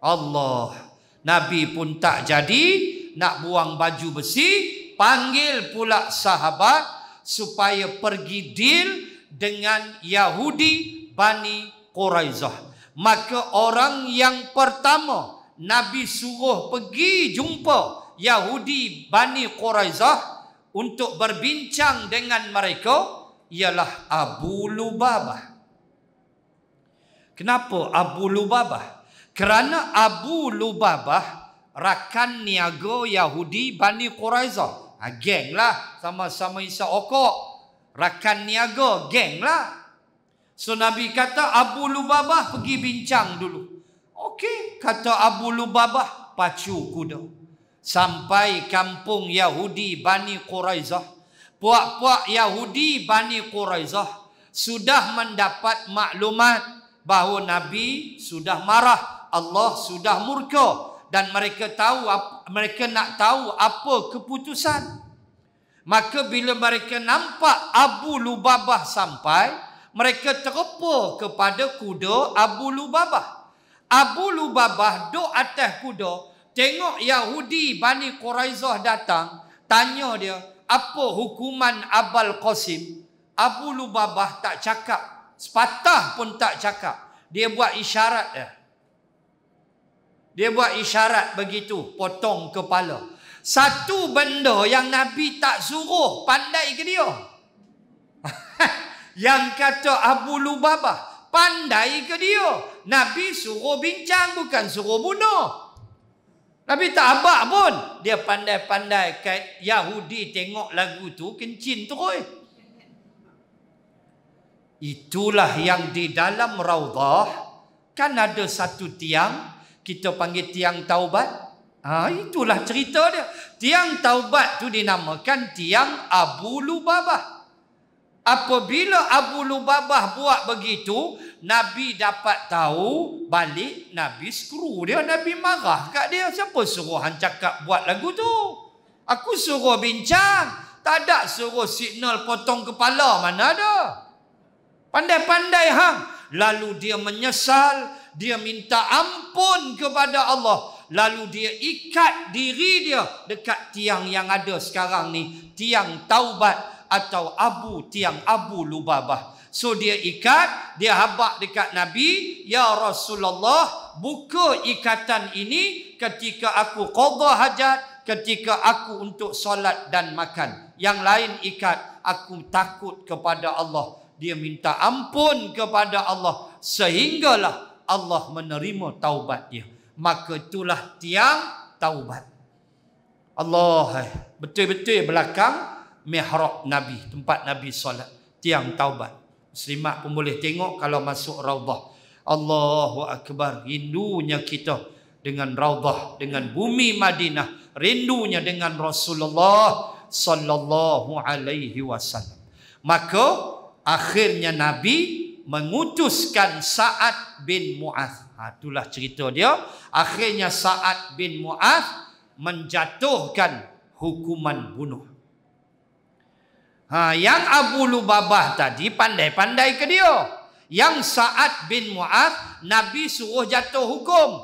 Allah, Nabi pun tak jadi nak buang baju besi, panggil pula sahabat supaya pergi deal dengan Yahudi Bani Quraizah. Maka orang yang pertama Nabi suruh pergi jumpa Yahudi Bani Quraizah untuk berbincang dengan mereka ialah Abu Lubabah. Kenapa Abu Lubabah? Kerana Abu Lubabah rakan niaga Yahudi Bani Quraizah. Ha, geng lah sama-sama Isa Okok. Rakan niaga, geng lah. So Nabi kata Abu Lubabah pergi bincang dulu. Okey, kata Abu Lubabah pacu kuda. Sampai kampung Yahudi Bani Quraizah. Puak-puak Yahudi Bani Quraizah sudah mendapat maklumat bahawa Nabi sudah marah. Allah sudah murka dan mereka tahu mereka nak tahu apa keputusan. Maka bila mereka nampak Abu Lubabah sampai, mereka terpo kepada kuda Abu Lubabah. Abu Lubabah duduk atas kuda, tengok Yahudi Bani Quraizah datang, tanya dia, apa hukuman Abal Qasim? Abu Lubabah tak cakap. Sepatah pun tak cakap. Dia buat isyarat dia. Dia buat isyarat begitu, potong kepala. Satu benda yang Nabi tak suruh pandai ke dia. yang kata Abu Lubabah pandai ke dia. Nabi suruh bincang bukan suruh bunuh. Nabi tak abak pun. Dia pandai-pandai kat Yahudi tengok lagu tu kencin terus. Itulah yang di dalam raudah kan ada satu tiang kita panggil tiang taubat Ha, itulah cerita dia. Tiang taubat tu dinamakan tiang Abu Lubabah. Apabila Abu Lubabah buat begitu, Nabi dapat tahu balik Nabi skru dia. Nabi marah kat dia. Siapa suruh Han cakap buat lagu tu? Aku suruh bincang. Tak ada suruh signal potong kepala mana ada. Pandai-pandai Hang. Lalu dia menyesal. Dia minta ampun kepada Allah. Allah lalu dia ikat diri dia dekat tiang yang ada sekarang ni tiang taubat atau abu tiang abu lubabah so dia ikat dia habak dekat nabi ya rasulullah buka ikatan ini ketika aku qada hajat ketika aku untuk solat dan makan yang lain ikat aku takut kepada Allah dia minta ampun kepada Allah sehinggalah Allah menerima taubat dia maka itulah tiang taubat. Allah eh, betul-betul belakang mihrab Nabi, tempat Nabi solat, tiang taubat. Muslimat pun boleh tengok kalau masuk raudhah. Allahu akbar, rindunya kita dengan raudah dengan bumi Madinah, rindunya dengan Rasulullah sallallahu alaihi wasallam. Maka akhirnya Nabi mengutuskan Sa'ad bin Mu'adh. Ha, itulah cerita dia. Akhirnya Sa'ad bin Mu'ath menjatuhkan hukuman bunuh. Ha, yang Abu Lubabah tadi pandai-pandai ke dia. Yang Sa'ad bin Mu'ath, Nabi suruh jatuh hukum.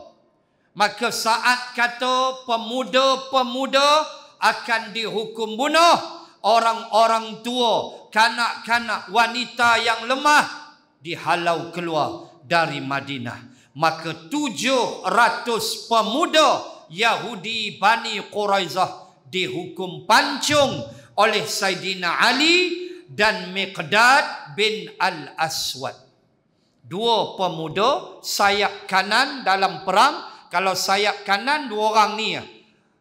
Maka Sa'ad kata pemuda-pemuda akan dihukum bunuh. Orang-orang tua, kanak-kanak wanita yang lemah dihalau keluar dari Madinah maka tujuh ratus pemuda Yahudi Bani Quraizah dihukum pancung oleh Saidina Ali dan Miqdad bin Al-Aswad. Dua pemuda sayap kanan dalam perang. Kalau sayap kanan dua orang ni ya.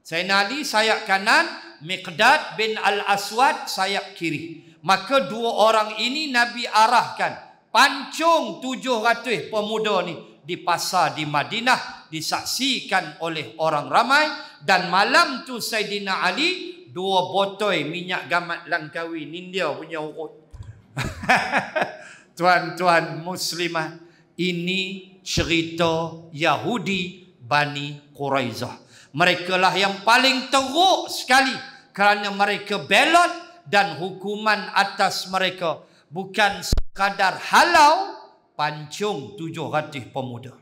Saidina Ali sayap kanan, Miqdad bin Al-Aswad sayap kiri. Maka dua orang ini Nabi arahkan pancung tujuh ratus pemuda ni di pasar di Madinah disaksikan oleh orang ramai dan malam tu Saidina Ali dua botol minyak gamat langkawi ni dia punya urut. Tuan-tuan Muslimah ini cerita Yahudi Bani Quraizah. Mereka lah yang paling teruk sekali kerana mereka belot dan hukuman atas mereka bukan sekadar halau pancung tujuh ratus pemuda.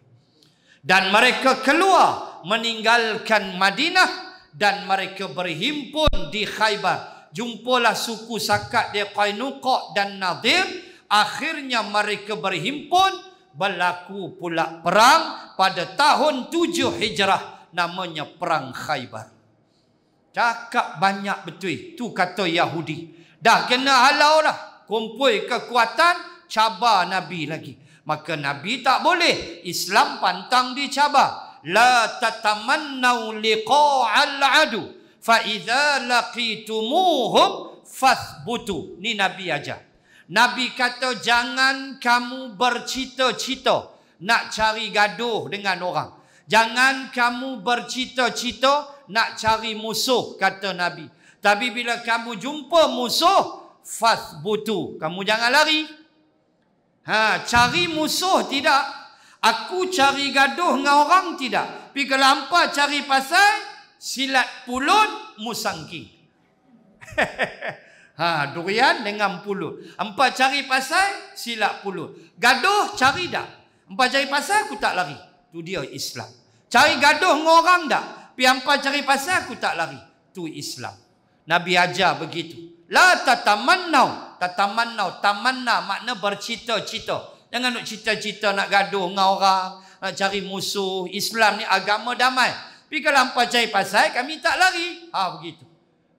Dan mereka keluar meninggalkan Madinah dan mereka berhimpun di Khaybar. Jumpalah suku sakat dia Qainuqa dan Nadir. Akhirnya mereka berhimpun. Berlaku pula perang pada tahun tujuh hijrah. Namanya Perang Khaybar. Cakap banyak betul. tu kata Yahudi. Dah kena halau lah. Kumpul kekuatan. Cabar Nabi lagi. Maka Nabi tak boleh Islam pantang dicabar La tatamannau liqa'al adu Fa iza laqitumuhum fathbutu Ni Nabi aja. Nabi kata jangan kamu bercita-cita Nak cari gaduh dengan orang Jangan kamu bercita-cita nak cari musuh kata Nabi. Tapi bila kamu jumpa musuh, fasbutu. Kamu jangan lari. Ha, cari musuh tidak. Aku cari gaduh dengan orang tidak. Pergi ke lampa cari pasal. Silat pulut musangki. ha, durian dengan pulut. Empat cari pasal. Silat pulut. Gaduh cari tak. Empat cari pasal aku tak lari. Tu dia Islam. Cari gaduh dengan orang tak. Pergi empat cari pasal aku tak lari. Tu Islam. Nabi ajar begitu. La tatamannau tatamannau tamanna makna bercita-cita jangan nak cita-cita nak gaduh dengan orang nak cari musuh Islam ni agama damai tapi kalau hangpa cari pasal kami tak lari ha begitu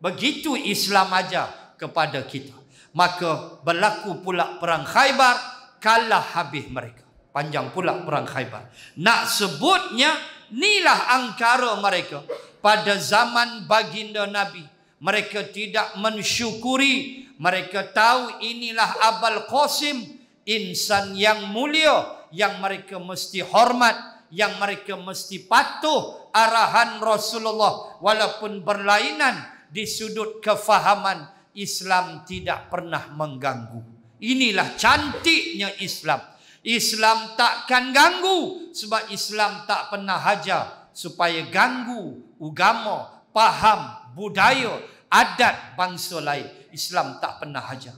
begitu Islam aja kepada kita maka berlaku pula perang Khaibar kalah habis mereka panjang pula perang Khaibar nak sebutnya inilah angkara mereka pada zaman baginda Nabi mereka tidak mensyukuri mereka tahu inilah Abul Qasim insan yang mulia yang mereka mesti hormat yang mereka mesti patuh arahan Rasulullah walaupun berlainan di sudut kefahaman Islam tidak pernah mengganggu inilah cantiknya Islam Islam takkan ganggu sebab Islam tak pernah hajar supaya ganggu ugama, paham, budaya adat bangsa lain. Islam tak pernah hajar.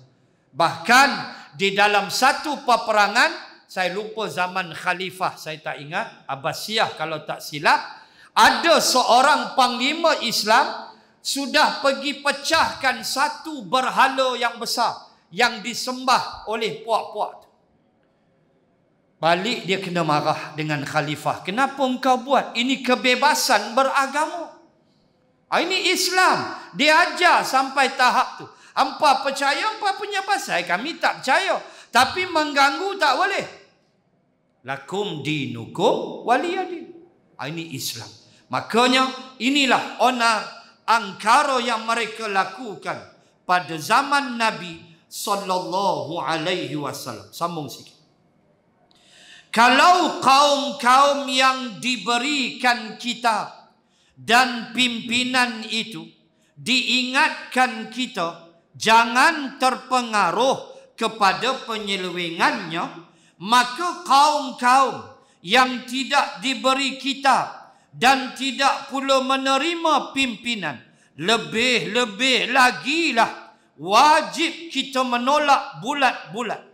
Bahkan di dalam satu peperangan, saya lupa zaman khalifah, saya tak ingat. Abbasiyah kalau tak silap. Ada seorang panglima Islam sudah pergi pecahkan satu berhala yang besar yang disembah oleh puak-puak. Balik dia kena marah dengan khalifah. Kenapa engkau buat? Ini kebebasan beragama. Ah, ini Islam. Dia ajar sampai tahap tu. Hampa percaya, hampa punya pasal. Kami tak percaya. Tapi mengganggu tak boleh. Lakum dinukum waliyadin. Ah, ini Islam. Makanya inilah onar angkara yang mereka lakukan pada zaman Nabi sallallahu alaihi wasallam. Sambung sikit. Kalau kaum-kaum yang diberikan kitab dan pimpinan itu diingatkan kita jangan terpengaruh kepada penyelewengannya maka kaum-kaum yang tidak diberi kitab dan tidak pula menerima pimpinan lebih-lebih lagilah wajib kita menolak bulat-bulat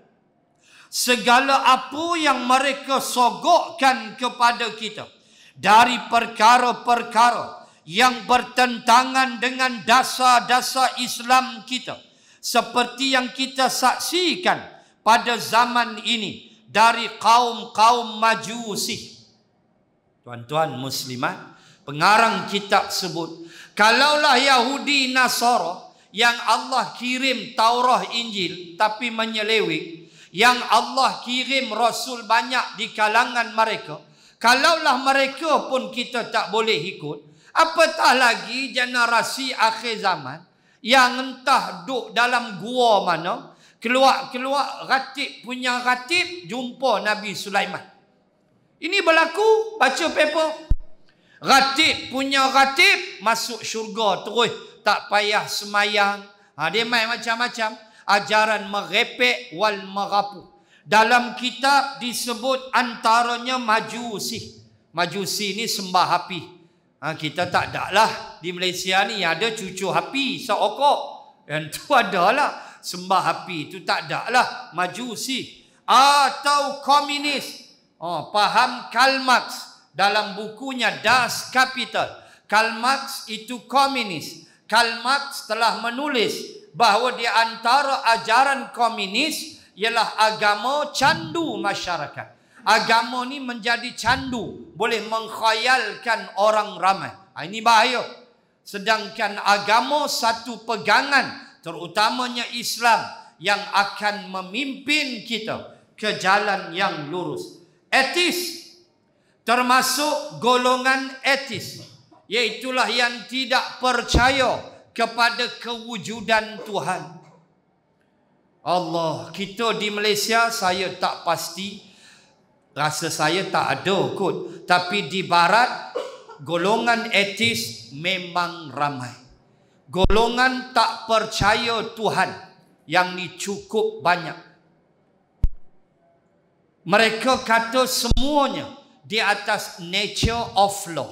segala apa yang mereka sogokkan kepada kita dari perkara-perkara yang bertentangan dengan dasar-dasar Islam kita seperti yang kita saksikan pada zaman ini dari kaum-kaum majusi tuan-tuan muslimat pengarang kita sebut kalaulah Yahudi Nasara yang Allah kirim Taurah Injil tapi menyelewik yang Allah kirim Rasul banyak di kalangan mereka Kalaulah mereka pun kita tak boleh ikut, apatah lagi generasi akhir zaman yang entah duduk dalam gua mana, keluar-keluar ratib punya ratib jumpa Nabi Sulaiman. Ini berlaku, baca paper. Ratib punya ratib masuk syurga terus tak payah semayang. Ha, dia main macam-macam. Ajaran merepek wal merapuk. Dalam kitab disebut antaranya majusi. Majusi ni sembah api. Ha, kita tak ada lah. Di Malaysia ni ada cucu api seokok. Yang tu ada lah. Sembah api itu tak ada lah. Majusi. Atau komunis. Oh, faham Karl Marx dalam bukunya Das Kapital. Karl Marx itu komunis. Karl Marx telah menulis bahawa di antara ajaran komunis ialah agama candu masyarakat. Agama ni menjadi candu boleh mengkhayalkan orang ramai. Ha, ini bahaya. Sedangkan agama satu pegangan terutamanya Islam yang akan memimpin kita ke jalan yang lurus. Etis termasuk golongan etis iaitulah yang tidak percaya kepada kewujudan Tuhan. Allah, kita di Malaysia saya tak pasti rasa saya tak ada kot. Tapi di barat golongan etis memang ramai. Golongan tak percaya Tuhan yang ni cukup banyak. Mereka kata semuanya di atas nature of law.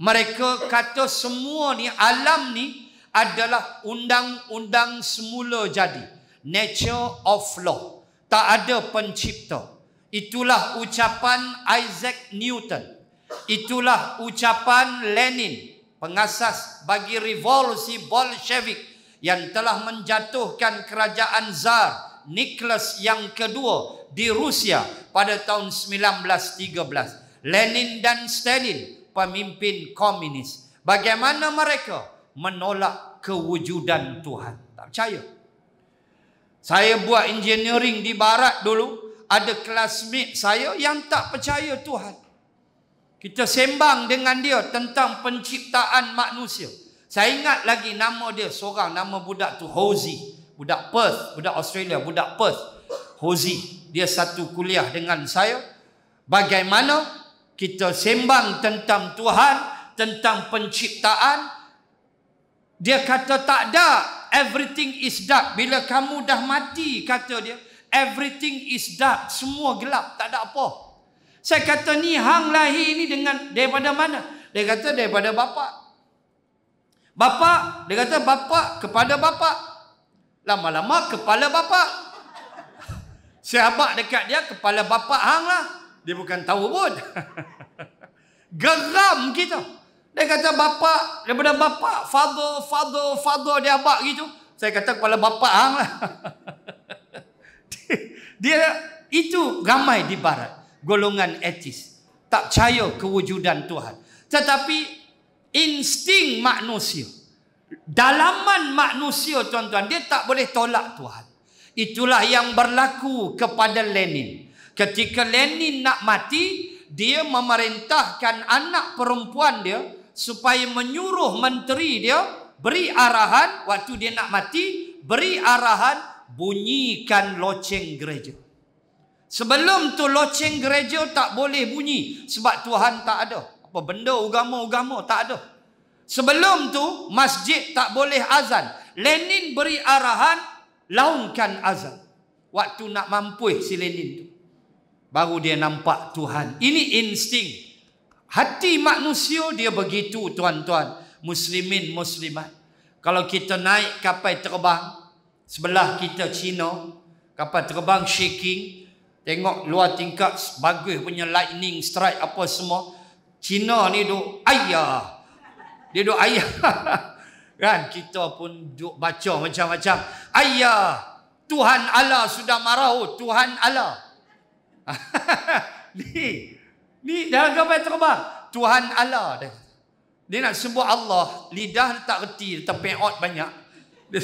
Mereka kata semua ni alam ni adalah undang-undang semula jadi nature of law. Tak ada pencipta. Itulah ucapan Isaac Newton. Itulah ucapan Lenin, pengasas bagi revolusi Bolshevik yang telah menjatuhkan kerajaan Tsar Nicholas yang kedua di Rusia pada tahun 1913. Lenin dan Stalin, pemimpin komunis. Bagaimana mereka menolak kewujudan Tuhan? Tak percaya? Saya buat engineering di barat dulu. Ada kelas classmate saya yang tak percaya Tuhan. Kita sembang dengan dia tentang penciptaan manusia. Saya ingat lagi nama dia seorang. Nama budak tu Hozi. Budak Perth. Budak Australia. Budak Perth. Hozi. Dia satu kuliah dengan saya. Bagaimana kita sembang tentang Tuhan. Tentang penciptaan. Dia kata tak ada. Everything is dark. Bila kamu dah mati, kata dia. Everything is dark. Semua gelap. Tak ada apa. Saya kata ni hang lahir ni dengan daripada mana? Dia kata daripada bapa. Bapa, dia kata bapa kepada bapa. Lama-lama kepala bapa. Saya abak dekat dia kepala bapa hang lah. Dia bukan tahu pun. Geram kita. Gitu. Dia kata bapa, daripada bapa, fado, fado, fado, dia abak gitu. Saya kata kepala bapa hang lah. dia itu ramai di barat golongan etis tak percaya kewujudan Tuhan. Tetapi insting manusia dalaman manusia tuan-tuan dia tak boleh tolak Tuhan. Itulah yang berlaku kepada Lenin. Ketika Lenin nak mati, dia memerintahkan anak perempuan dia supaya menyuruh menteri dia beri arahan waktu dia nak mati beri arahan bunyikan loceng gereja sebelum tu loceng gereja tak boleh bunyi sebab Tuhan tak ada apa benda agama-agama tak ada sebelum tu masjid tak boleh azan Lenin beri arahan laungkan azan waktu nak mampu si Lenin tu baru dia nampak Tuhan ini insting Hati manusia dia begitu tuan-tuan. Muslimin, muslimat. Kalau kita naik kapal terbang. Sebelah kita Cina. Kapal terbang shaking. Tengok luar tingkat bagus punya lightning strike apa semua. Cina ni duk ayah. Dia duk ayah. kan kita pun duk baca macam-macam. Ayah. Tuhan Allah sudah marah. Oh, Tuhan Allah. ni. Ni jangan kau payah Tuhan Allah dia. Dia nak sebut Allah. Lidah tak reti. Dia terpengot banyak. Dia,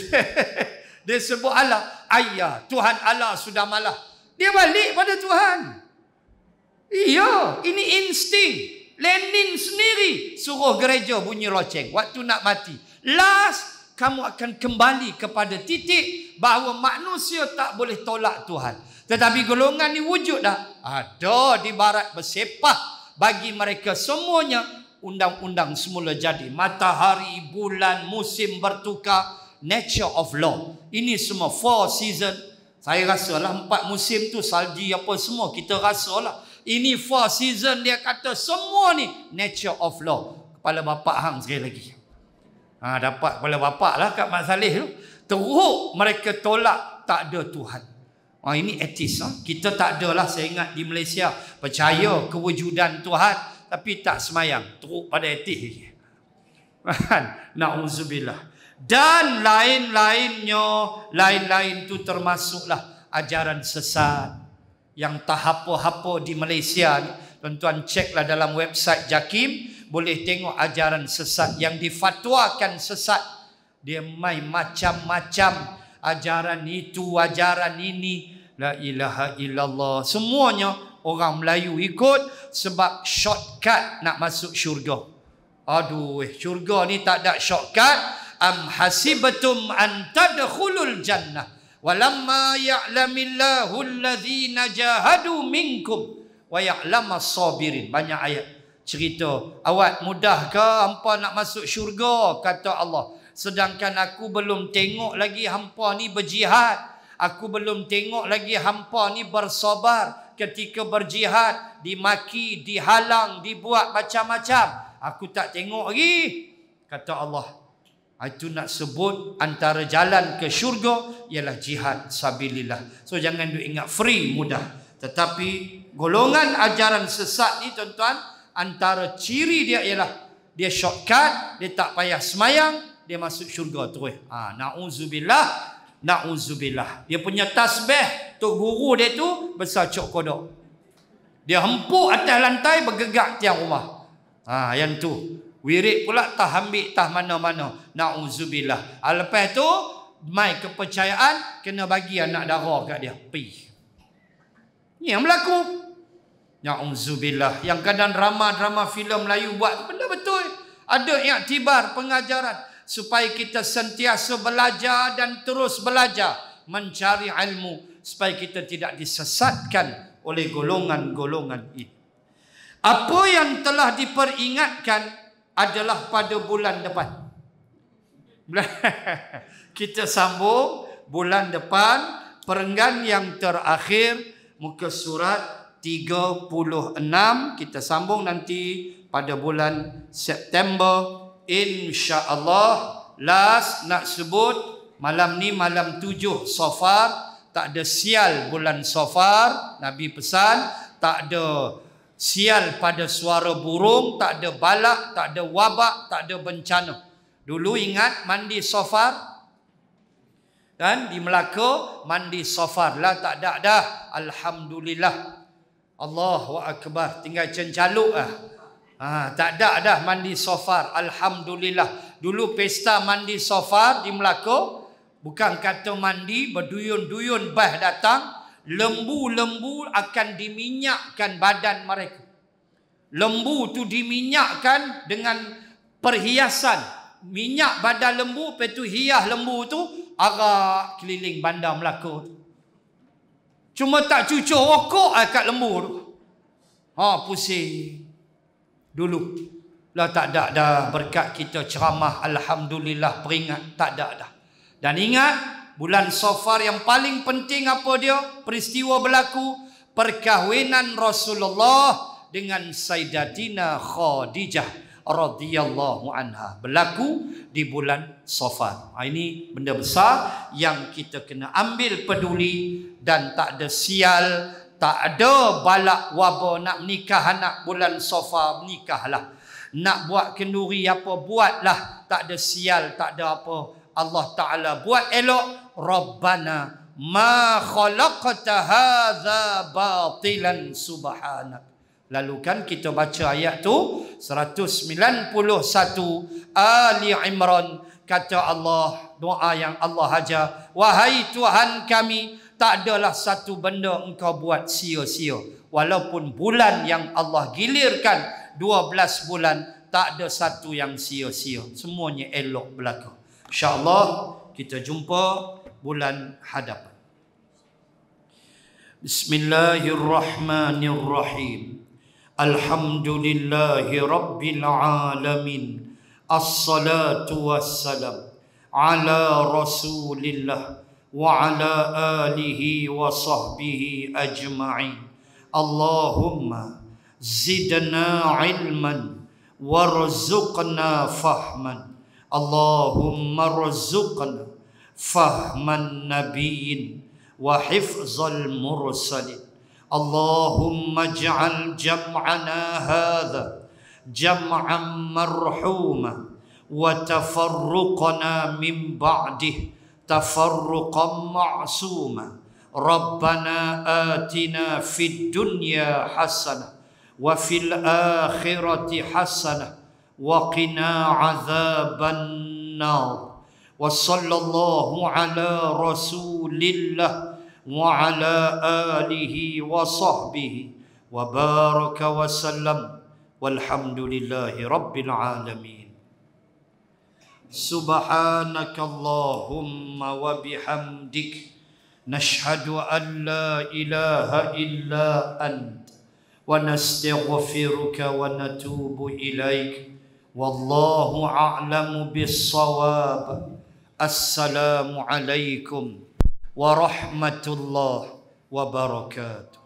dia sebut Allah. Ayah. Tuhan Allah sudah malah. Dia balik pada Tuhan. Iya. Ini insting. Lenin sendiri suruh gereja bunyi loceng. Waktu nak mati. Last. Kamu akan kembali kepada titik bahawa manusia tak boleh tolak Tuhan. Tetapi golongan ni wujud dah. Ada di barat bersepah bagi mereka semuanya. Undang-undang semula jadi. Matahari, bulan, musim bertukar. Nature of law. Ini semua four season. Saya rasa lah empat musim tu salji apa semua. Kita rasa lah. Ini four season dia kata semua ni nature of law. Kepala bapak hang sekali lagi. Ha, dapat kepala bapak lah kat Mak Saleh tu. Teruk mereka tolak tak ada Tuhan. Oh, ini etis. Oh. Ah. Kita tak adalah saya ingat di Malaysia percaya kewujudan Tuhan tapi tak semayang. Teruk pada etis. Kan? Na'udzubillah. Dan lain-lainnya, lain-lain tu termasuklah ajaran sesat yang tahapa-hapa di Malaysia. Tuan-tuan ceklah dalam website JAKIM, boleh tengok ajaran sesat yang difatwakan sesat. Dia main macam-macam ajaran itu, ajaran ini. La ilaha illallah. Semuanya orang Melayu ikut sebab shortcut nak masuk syurga. Aduh, eh, syurga ni tak ada shortcut. Am hasibatum an tadkhulul jannah. Walamma ya'lamillahu alladhina najahadu minkum wa ya'lamu sabirin. Banyak ayat cerita. Awak mudahkah hampa nak masuk syurga? Kata Allah sedangkan aku belum tengok lagi hampa ni berjihad aku belum tengok lagi hampa ni bersabar ketika berjihad dimaki dihalang dibuat macam-macam aku tak tengok lagi kata Allah itu nak sebut antara jalan ke syurga ialah jihad sabilillah so jangan duk ingat free mudah tetapi golongan ajaran sesat ni tuan-tuan antara ciri dia ialah dia shortcut dia tak payah semayang dia masuk syurga terus. Eh. Ha, na'uzubillah, na'uzubillah. Dia punya tasbih, tok guru dia tu besar cok kodok. Dia hempuk atas lantai bergegak tiang rumah. Ha, yang tu. Wirid pula tah ambil tah mana-mana. Na'uzubillah. Ha, lepas tu, mai kepercayaan, kena bagi anak darah kat dia. Pi. Ini yang berlaku. Na'uzubillah. Yang kadang drama-drama filem Melayu buat, benda betul. Ada yang tibar pengajaran supaya kita sentiasa belajar dan terus belajar mencari ilmu supaya kita tidak disesatkan oleh golongan-golongan itu. Apa yang telah diperingatkan adalah pada bulan depan. kita sambung bulan depan perenggan yang terakhir muka surat 36 kita sambung nanti pada bulan September 2019. InsyaAllah Last nak sebut Malam ni malam tujuh Sofar Tak ada sial bulan Sofar Nabi pesan Tak ada sial pada suara burung Tak ada balak Tak ada wabak Tak ada bencana Dulu ingat mandi Sofar dan di Melaka Mandi Sofar lah tak ada dah Alhamdulillah Allahu Akbar Tinggal cencaluk lah Ha, tak ada dah mandi sofar. Alhamdulillah. Dulu pesta mandi sofar di Melaka. Bukan kata mandi. Berduyun-duyun bah datang. Lembu-lembu akan diminyakkan badan mereka. Lembu tu diminyakkan dengan perhiasan. Minyak badan lembu. Lepas tu hiah lembu tu. Arak keliling bandar Melaka Cuma tak cucuk rokok kat lembu tu. Ha pusing dulu lah tak ada dah berkat kita ceramah alhamdulillah peringat tak ada dah dan ingat bulan Safar yang paling penting apa dia peristiwa berlaku perkahwinan Rasulullah dengan Sayyidatina Khadijah radhiyallahu anha berlaku di bulan Safar. Ha, ini benda besar yang kita kena ambil peduli dan tak ada sial tak ada balak wabah nak nikah anak bulan sofa, nikah lah. Nak buat kenduri apa, buat lah? Tak ada sial, tak ada apa. Allah Ta'ala buat elok. Rabbana ma khalaqta haza batilan subhanak. Lalu kan kita baca ayat tu 191 Ali Imran kata Allah doa yang Allah ajar wahai Tuhan kami tak adalah satu benda engkau buat sia-sia. Walaupun bulan yang Allah gilirkan 12 bulan tak ada satu yang sia-sia. Semuanya elok belaka. InsyaAllah kita jumpa bulan hadapan. Bismillahirrahmanirrahim. Alhamdulillahi Rabbil Alamin. Assalatu wassalam. Ala Rasulillah. وعلى آله وصحبه أجمعين اللهم زدنا علما وارزقنا فهما اللهم ارزقنا فهم النبيين وحفظ المرسلين اللهم اجعل جمعنا هذا جمعا مرحوما وتفرقنا من بعده تفرقا معصوما ربنا آتنا في الدنيا حسنة وفي الآخرة حسنة وقنا عذاب النار وصلى الله على رسول الله وعلى آله وصحبه وبارك وسلم والحمد لله رب العالمين سبحانك اللهم وبحمدك نشهد ان لا اله الا انت ونستغفرك ونتوب اليك والله اعلم بالصواب السلام عليكم ورحمه الله وبركاته